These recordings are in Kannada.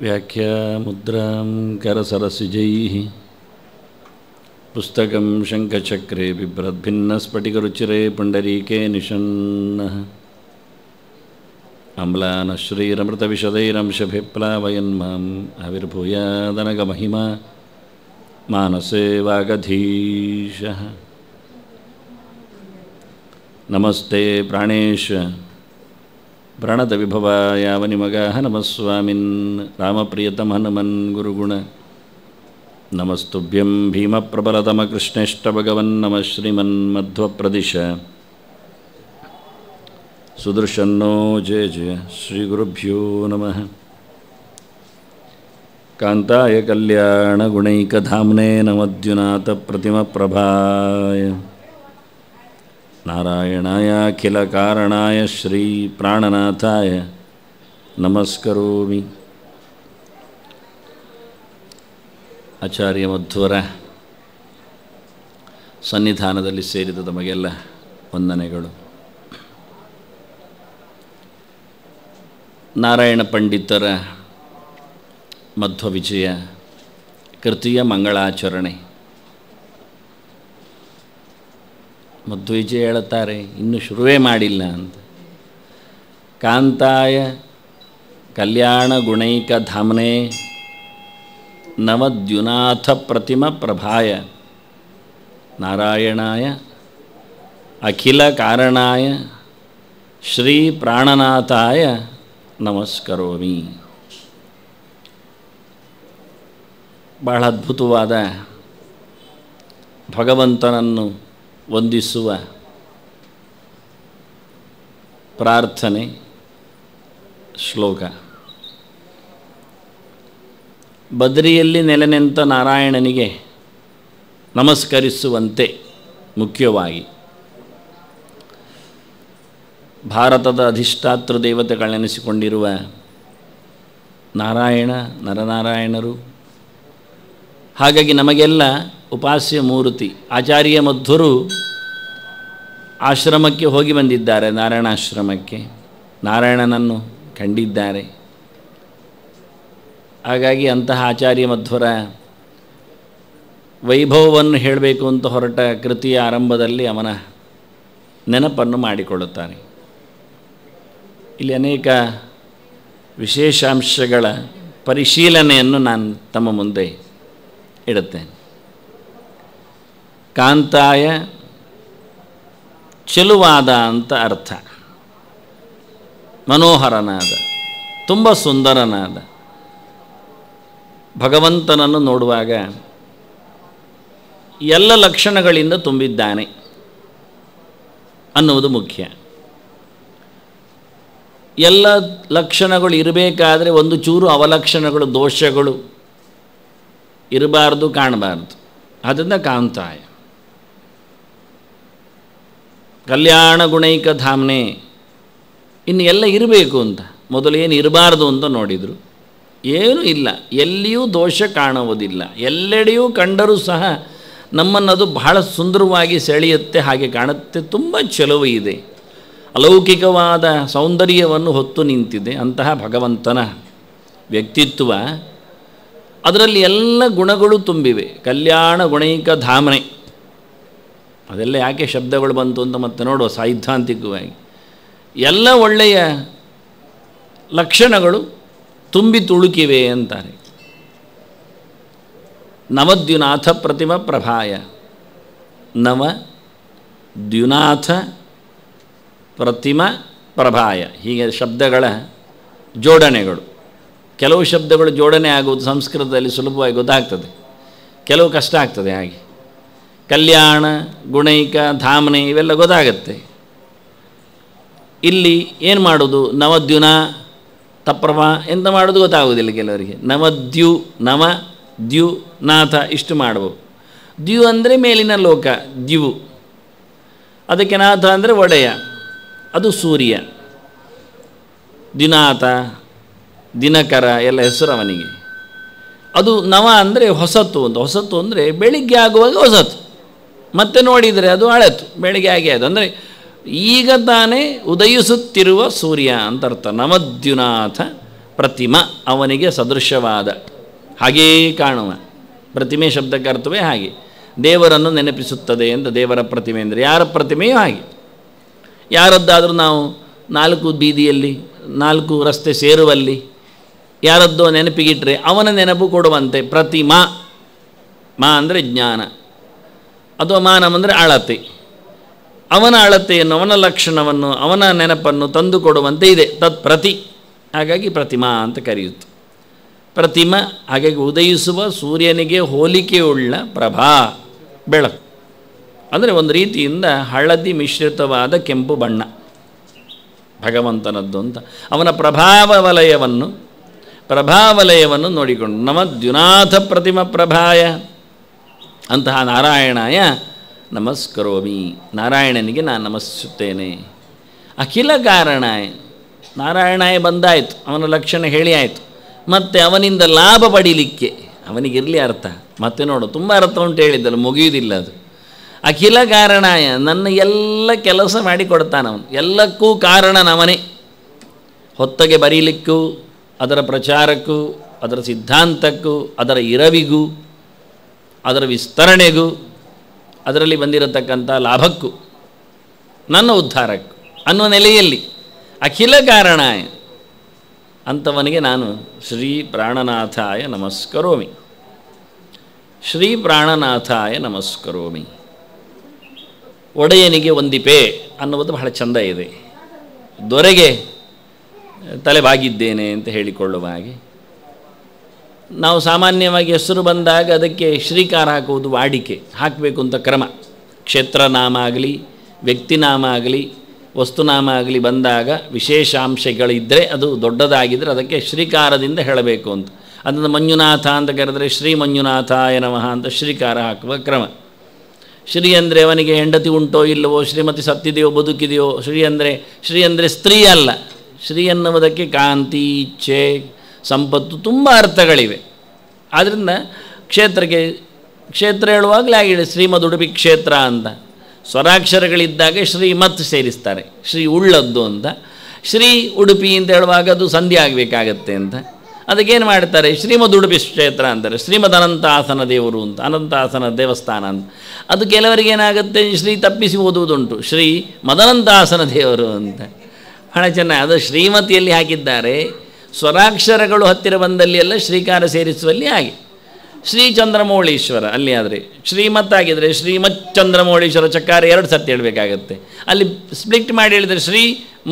व्याख्यामुद्रां करसरसिजैः पुस्तकं शङ्खचक्रे बिभ्रद्भिन्नस्फटिकरुचिरे पुण्डरीके निषण्णः अम्लानश्रीरमृतविशदैरंशभिप्लावयन् माम् आविर्भूयादनगमहिमा मानसे वागधीश नमस्ते प्राणेश प्रणतविभवायावनिमगाः नमस्वामिन् प्रियतम हनुमन् गुरुगुण नमस्तुभ्यं भीम भीमप्रबलतमकृष्णेष्टभगवन्नमः प्रदिश सुदर्शनो जय जय गुरुभ्यो नमः नमद्युनाथ कल्याणगुणैकधाम्ने प्रभाय ನಾರಾಯಣಾಯ ಅಖಿಲ ಕಾರಣಾಯ ಶ್ರೀ ಪ್ರಾಣನಾಥಾಯ ನಮಸ್ಕರೋಮಿ ಆಚಾರ್ಯ ಮಧ್ವರ ಸನ್ನಿಧಾನದಲ್ಲಿ ಸೇರಿದ ತಮಗೆಲ್ಲ ವಂದನೆಗಳು ನಾರಾಯಣ ಪಂಡಿತರ ಮಧ್ವ ವಿಜಯ ಕೃತಿಯ ಮಂಗಳಾಚರಣೆ ಮಧ್ವಿಜಯ ಹೇಳುತ್ತಾರೆ ಇನ್ನೂ ಶುರುವೇ ಮಾಡಿಲ್ಲ ಅಂತ ಕಾಂತಾಯ ಕಲ್ಯಾಣ ಗುಣೈಕ ಧಾಮನೆ ನವದ್ಯುನಾಥ ಪ್ರತಿಮ ಪ್ರಭಾಯ ನಾರಾಯಣಾಯ ಅಖಿಲ ಕಾರಣಾಯ ಶ್ರೀ ಪ್ರಾಣನಾಥಾಯ ನಮಸ್ಕರೋಮಿ ಬಹಳ ಅದ್ಭುತವಾದ ಭಗವಂತನನ್ನು ವಂದಿಸುವ ಪ್ರಾರ್ಥನೆ ಶ್ಲೋಕ ಬದ್ರಿಯಲ್ಲಿ ನೆಲೆನೆಂತ ನಾರಾಯಣನಿಗೆ ನಮಸ್ಕರಿಸುವಂತೆ ಮುಖ್ಯವಾಗಿ ಭಾರತದ ಅಧಿಷ್ಠಾತೃ ದೇವತೆಗಳೆನಿಸಿಕೊಂಡಿರುವ ನಾರಾಯಣ ನರನಾರಾಯಣರು ಹಾಗಾಗಿ ನಮಗೆಲ್ಲ ಉಪಾಸ್ಯ ಮೂರ್ತಿ ಆಚಾರ್ಯ ಮಧ್ವರು ಆಶ್ರಮಕ್ಕೆ ಹೋಗಿ ಬಂದಿದ್ದಾರೆ ನಾರಾಯಣಾಶ್ರಮಕ್ಕೆ ನಾರಾಯಣನನ್ನು ಕಂಡಿದ್ದಾರೆ ಹಾಗಾಗಿ ಅಂತಹ ಆಚಾರ್ಯ ಮಧ್ವರ ವೈಭವವನ್ನು ಹೇಳಬೇಕು ಅಂತ ಹೊರಟ ಕೃತಿಯ ಆರಂಭದಲ್ಲಿ ಅವನ ನೆನಪನ್ನು ಮಾಡಿಕೊಳ್ಳುತ್ತಾನೆ ಇಲ್ಲಿ ಅನೇಕ ವಿಶೇಷಾಂಶಗಳ ಪರಿಶೀಲನೆಯನ್ನು ನಾನು ತಮ್ಮ ಮುಂದೆ ಇಡುತ್ತೆ ಕಾಂತಾಯ ಚೆಲುವಾದ ಅಂತ ಅರ್ಥ ಮನೋಹರನಾದ ತುಂಬ ಸುಂದರನಾದ ಭಗವಂತನನ್ನು ನೋಡುವಾಗ ಎಲ್ಲ ಲಕ್ಷಣಗಳಿಂದ ತುಂಬಿದ್ದಾನೆ ಅನ್ನುವುದು ಮುಖ್ಯ ಎಲ್ಲ ಲಕ್ಷಣಗಳು ಇರಬೇಕಾದರೆ ಒಂದು ಚೂರು ಅವಲಕ್ಷಣಗಳು ದೋಷಗಳು ಇರಬಾರ್ದು ಕಾಣಬಾರ್ದು ಅದರಿಂದ ಕಾಂತಾಯ ಕಲ್ಯಾಣ ಗುಣೈಕ ಧಾಮ್ನೆ ಇನ್ನು ಎಲ್ಲ ಇರಬೇಕು ಅಂತ ಮೊದಲು ಏನು ಇರಬಾರ್ದು ಅಂತ ನೋಡಿದರು ಏನೂ ಇಲ್ಲ ಎಲ್ಲಿಯೂ ದೋಷ ಕಾಣುವುದಿಲ್ಲ ಎಲ್ಲೆಡೆಯೂ ಕಂಡರೂ ಸಹ ಅದು ಬಹಳ ಸುಂದರವಾಗಿ ಸೆಳೆಯುತ್ತೆ ಹಾಗೆ ಕಾಣುತ್ತೆ ತುಂಬ ಚೆಲುವು ಇದೆ ಅಲೌಕಿಕವಾದ ಸೌಂದರ್ಯವನ್ನು ಹೊತ್ತು ನಿಂತಿದೆ ಅಂತಹ ಭಗವಂತನ ವ್ಯಕ್ತಿತ್ವ ಅದರಲ್ಲಿ ಎಲ್ಲ ಗುಣಗಳು ತುಂಬಿವೆ ಕಲ್ಯಾಣ ಗುಣೈಕ ಧಾಮನೆ ಅದೆಲ್ಲ ಯಾಕೆ ಶಬ್ದಗಳು ಬಂತು ಅಂತ ಮತ್ತೆ ನೋಡುವ ಸೈದ್ಧಾಂತಿಕವಾಗಿ ಎಲ್ಲ ಒಳ್ಳೆಯ ಲಕ್ಷಣಗಳು ತುಂಬಿ ತುಳುಕಿವೆ ಅಂತಾರೆ ನವದ್ಯುನಾಥ ಪ್ರತಿಮ ಪ್ರಭಾಯ ನವ ದ್ಯುನಾಥ ಪ್ರತಿಮ ಪ್ರಭಾಯ ಹೀಗೆ ಶಬ್ದಗಳ ಜೋಡಣೆಗಳು ಕೆಲವು ಶಬ್ದಗಳು ಜೋಡಣೆ ಆಗುವುದು ಸಂಸ್ಕೃತದಲ್ಲಿ ಸುಲಭವಾಗಿ ಗೊತ್ತಾಗ್ತದೆ ಕೆಲವು ಕಷ್ಟ ಆಗ್ತದೆ ಹಾಗೆ ಕಲ್ಯಾಣ ಗುಣೈಕ ಧಾಮನೆ ಇವೆಲ್ಲ ಗೊತ್ತಾಗತ್ತೆ ಇಲ್ಲಿ ಏನು ಮಾಡೋದು ನವದ್ಯುನ ತಪ್ರಮ ಎಂತ ಮಾಡೋದು ಗೊತ್ತಾಗೋದಿಲ್ಲ ಕೆಲವರಿಗೆ ನವದ್ಯು ನವ ದ್ಯು ನಾಥ ಇಷ್ಟು ಮಾಡಬಹುದು ದ್ಯು ಅಂದರೆ ಮೇಲಿನ ಲೋಕ ದ್ಯು ಅದಕ್ಕೆ ನಾಥ ಅಂದರೆ ಒಡೆಯ ಅದು ಸೂರ್ಯ ದ್ವಿನಾಥ ದಿನಕರ ಎಲ್ಲ ಹೆಸರು ಅವನಿಗೆ ಅದು ನವ ಅಂದರೆ ಹೊಸತು ಅಂತ ಹೊಸತು ಅಂದರೆ ಬೆಳಿಗ್ಗೆ ಆಗುವಾಗ ಹೊಸತು ಮತ್ತೆ ನೋಡಿದರೆ ಅದು ಹಳೆತು ಬೆಳಿಗ್ಗೆ ಆಗಿ ಅದು ಅಂದರೆ ಈಗ ತಾನೇ ಉದಯಿಸುತ್ತಿರುವ ಸೂರ್ಯ ಅಂತ ಅರ್ಥ ನವದ್ಯುನಾಥ ಪ್ರತಿಮ ಅವನಿಗೆ ಸದೃಶವಾದ ಹಾಗೇ ಕಾಣುವ ಪ್ರತಿಮೆ ಶಬ್ದಕ್ಕೆ ಅರ್ಥವೇ ಹಾಗೆ ದೇವರನ್ನು ನೆನಪಿಸುತ್ತದೆ ಎಂದು ದೇವರ ಪ್ರತಿಮೆ ಅಂದರೆ ಯಾರ ಪ್ರತಿಮೆಯೂ ಹಾಗೆ ಯಾರದ್ದಾದರೂ ನಾವು ನಾಲ್ಕು ಬೀದಿಯಲ್ಲಿ ನಾಲ್ಕು ರಸ್ತೆ ಸೇರುವಲ್ಲಿ ಯಾರದ್ದೋ ನೆನಪಿಗಿಟ್ರೆ ಅವನ ನೆನಪು ಕೊಡುವಂತೆ ಪ್ರತಿಮಾ ಮಾ ಅಂದರೆ ಜ್ಞಾನ ಅಥವಾ ಮಾನವ ಅಂದರೆ ಅಳತೆ ಅವನ ಅಳತೆಯನ್ನು ಅವನ ಲಕ್ಷಣವನ್ನು ಅವನ ನೆನಪನ್ನು ತಂದು ಕೊಡುವಂತೆ ಇದೆ ತತ್ ಪ್ರತಿ ಹಾಗಾಗಿ ಪ್ರತಿಮಾ ಅಂತ ಕರೆಯುತ್ತೆ ಪ್ರತಿಮ ಹಾಗಾಗಿ ಉದಯಿಸುವ ಸೂರ್ಯನಿಗೆ ಹೋಲಿಕೆಯುಳ್ಳ ಪ್ರಭಾ ಬೆಳಕು ಅಂದರೆ ಒಂದು ರೀತಿಯಿಂದ ಹಳದಿ ಮಿಶ್ರಿತವಾದ ಕೆಂಪು ಬಣ್ಣ ಭಗವಂತನದ್ದು ಅಂತ ಅವನ ಪ್ರಭಾವ ವಲಯವನ್ನು ಪ್ರಭಾವಲಯವನ್ನು ನೋಡಿಕೊಂಡು ನಮ್ಮ ದ್ಯುನಾಥ ಪ್ರತಿಮ ಪ್ರಭಾಯ ಅಂತಹ ನಾರಾಯಣಾಯ ನಮಸ್ಕರೋಮಿ ನಾರಾಯಣನಿಗೆ ನಾನು ನಮಸ್ಸುತ್ತೇನೆ ಅಖಿಲ ಕಾರಣಾಯ ನಾರಾಯಣಾಯ ಬಂದಾಯಿತು ಅವನ ಲಕ್ಷಣ ಹೇಳಿ ಆಯಿತು ಮತ್ತು ಅವನಿಂದ ಲಾಭ ಪಡೀಲಿಕ್ಕೆ ಅವನಿಗಿರಲಿ ಅರ್ಥ ಮತ್ತೆ ನೋಡು ತುಂಬ ಅರ್ಥ ಉಂಟು ಹೇಳಿದ್ದಲ್ಲ ಮುಗಿಯುವುದಿಲ್ಲ ಅದು ಅಖಿಲ ಕಾರಣಾಯ ನನ್ನ ಎಲ್ಲ ಕೆಲಸ ಮಾಡಿಕೊಡ್ತಾನವನು ಎಲ್ಲಕ್ಕೂ ಕಾರಣನವನೇ ಹೊತ್ತಗೆ ಬರೀಲಿಕ್ಕೂ ಅದರ ಪ್ರಚಾರಕ್ಕೂ ಅದರ ಸಿದ್ಧಾಂತಕ್ಕೂ ಅದರ ಇರವಿಗೂ ಅದರ ವಿಸ್ತರಣೆಗೂ ಅದರಲ್ಲಿ ಬಂದಿರತಕ್ಕಂಥ ಲಾಭಕ್ಕೂ ನನ್ನ ಉದ್ಧಾರಕ್ಕೂ ಅನ್ನೋ ನೆಲೆಯಲ್ಲಿ ಅಖಿಲ ಕಾರಣ ಅಂಥವನಿಗೆ ನಾನು ಶ್ರೀ ಪ್ರಾಣನಾಥಾಯ ನಮಸ್ಕರೋಮಿ ಶ್ರೀ ಪ್ರಾಣನಾಥಾಯ ನಮಸ್ಕರೋಮಿ ಒಡೆಯನಿಗೆ ಒಂದಿಪೆ ಅನ್ನುವುದು ಬಹಳ ಚಂದ ಇದೆ ದೊರೆಗೆ ತಲೆಬಾಗಿದ್ದೇನೆ ಅಂತ ಹೇಳಿಕೊಳ್ಳುವ ಹಾಗೆ ನಾವು ಸಾಮಾನ್ಯವಾಗಿ ಹೆಸರು ಬಂದಾಗ ಅದಕ್ಕೆ ಶ್ರೀಕಾರ ಹಾಕುವುದು ವಾಡಿಕೆ ಹಾಕಬೇಕು ಅಂತ ಕ್ರಮ ಕ್ಷೇತ್ರನಾಮ ಆಗಲಿ ವ್ಯಕ್ತಿನಾಮ ಆಗಲಿ ವಸ್ತುನಾಮ ಆಗಲಿ ಬಂದಾಗ ವಿಶೇಷಾಂಶಗಳಿದ್ದರೆ ಅದು ದೊಡ್ಡದಾಗಿದ್ದರೆ ಅದಕ್ಕೆ ಶ್ರೀಕಾರದಿಂದ ಹೇಳಬೇಕು ಅಂತ ಅದನ್ನು ಮಂಜುನಾಥ ಅಂತ ಕರೆದರೆ ಶ್ರೀ ಮಂಜುನಾಥ ನಮಃ ಅಂತ ಶ್ರೀಕಾರ ಹಾಕುವ ಕ್ರಮ ಶ್ರೀ ಅಂದರೆ ಅವನಿಗೆ ಹೆಂಡತಿ ಉಂಟೋ ಇಲ್ಲವೋ ಶ್ರೀಮತಿ ಸತ್ತಿದೆಯೋ ಬದುಕಿದೆಯೋ ಶ್ರೀ ಅಂದರೆ ಶ್ರೀ ಅಂದರೆ ಸ್ತ್ರೀ ಅಲ್ಲ ಶ್ರೀ ಅನ್ನುವುದಕ್ಕೆ ಕಾಂತಿ ಇಚ್ಛೆ ಸಂಪತ್ತು ತುಂಬ ಅರ್ಥಗಳಿವೆ ಆದ್ದರಿಂದ ಕ್ಷೇತ್ರಕ್ಕೆ ಕ್ಷೇತ್ರ ಹೇಳುವಾಗಲೇ ಆಗಿದೆ ಶ್ರೀಮದ್ ಉಡುಪಿ ಕ್ಷೇತ್ರ ಅಂತ ಸ್ವರಾಕ್ಷರಗಳಿದ್ದಾಗ ಶ್ರೀಮತ್ ಸೇರಿಸ್ತಾರೆ ಶ್ರೀ ಉಳ್ಳದ್ದು ಅಂತ ಶ್ರೀ ಉಡುಪಿ ಅಂತ ಹೇಳುವಾಗ ಅದು ಸಂಧಿ ಆಗಬೇಕಾಗತ್ತೆ ಅಂತ ಅದಕ್ಕೇನು ಮಾಡ್ತಾರೆ ಶ್ರೀಮದ್ ಉಡುಪಿ ಕ್ಷೇತ್ರ ಅಂತಾರೆ ಶ್ರೀಮದ್ ಅನಂತಾಸನ ದೇವರು ಅಂತ ಅನಂತಾಸನ ದೇವಸ್ಥಾನ ಅಂತ ಅದು ಕೆಲವರಿಗೆ ಏನಾಗುತ್ತೆ ಶ್ರೀ ತಪ್ಪಿಸಿ ಓದುವುದುಂಟು ಶ್ರೀ ಮದನಂತಾಸನ ದೇವರು ಅಂತ ಬಹಳ ಚೆನ್ನಾಗಿ ಅದು ಶ್ರೀಮತಿಯಲ್ಲಿ ಹಾಕಿದ್ದಾರೆ ಸ್ವರಾಕ್ಷರಗಳು ಹತ್ತಿರ ಬಂದಲ್ಲಿ ಎಲ್ಲ ಶ್ರೀಕಾರ ಸೇರಿಸುವಲ್ಲಿ ಹಾಗೆ ಶ್ರೀ ಚಂದ್ರಮೌಳೀಶ್ವರ ಅಲ್ಲಿ ಆದರೆ ಶ್ರೀಮತ್ತಾಗಿದ್ದರೆ ಶ್ರೀಮತ್ ಚಂದ್ರಮೌಳೀಶ್ವರ ಚಕಾರ ಎರಡು ಸರ್ತಿ ಹೇಳಬೇಕಾಗತ್ತೆ ಅಲ್ಲಿ ಸ್ಪ್ಲಿಟ್ ಮಾಡಿ ಹೇಳಿದರೆ ಶ್ರೀ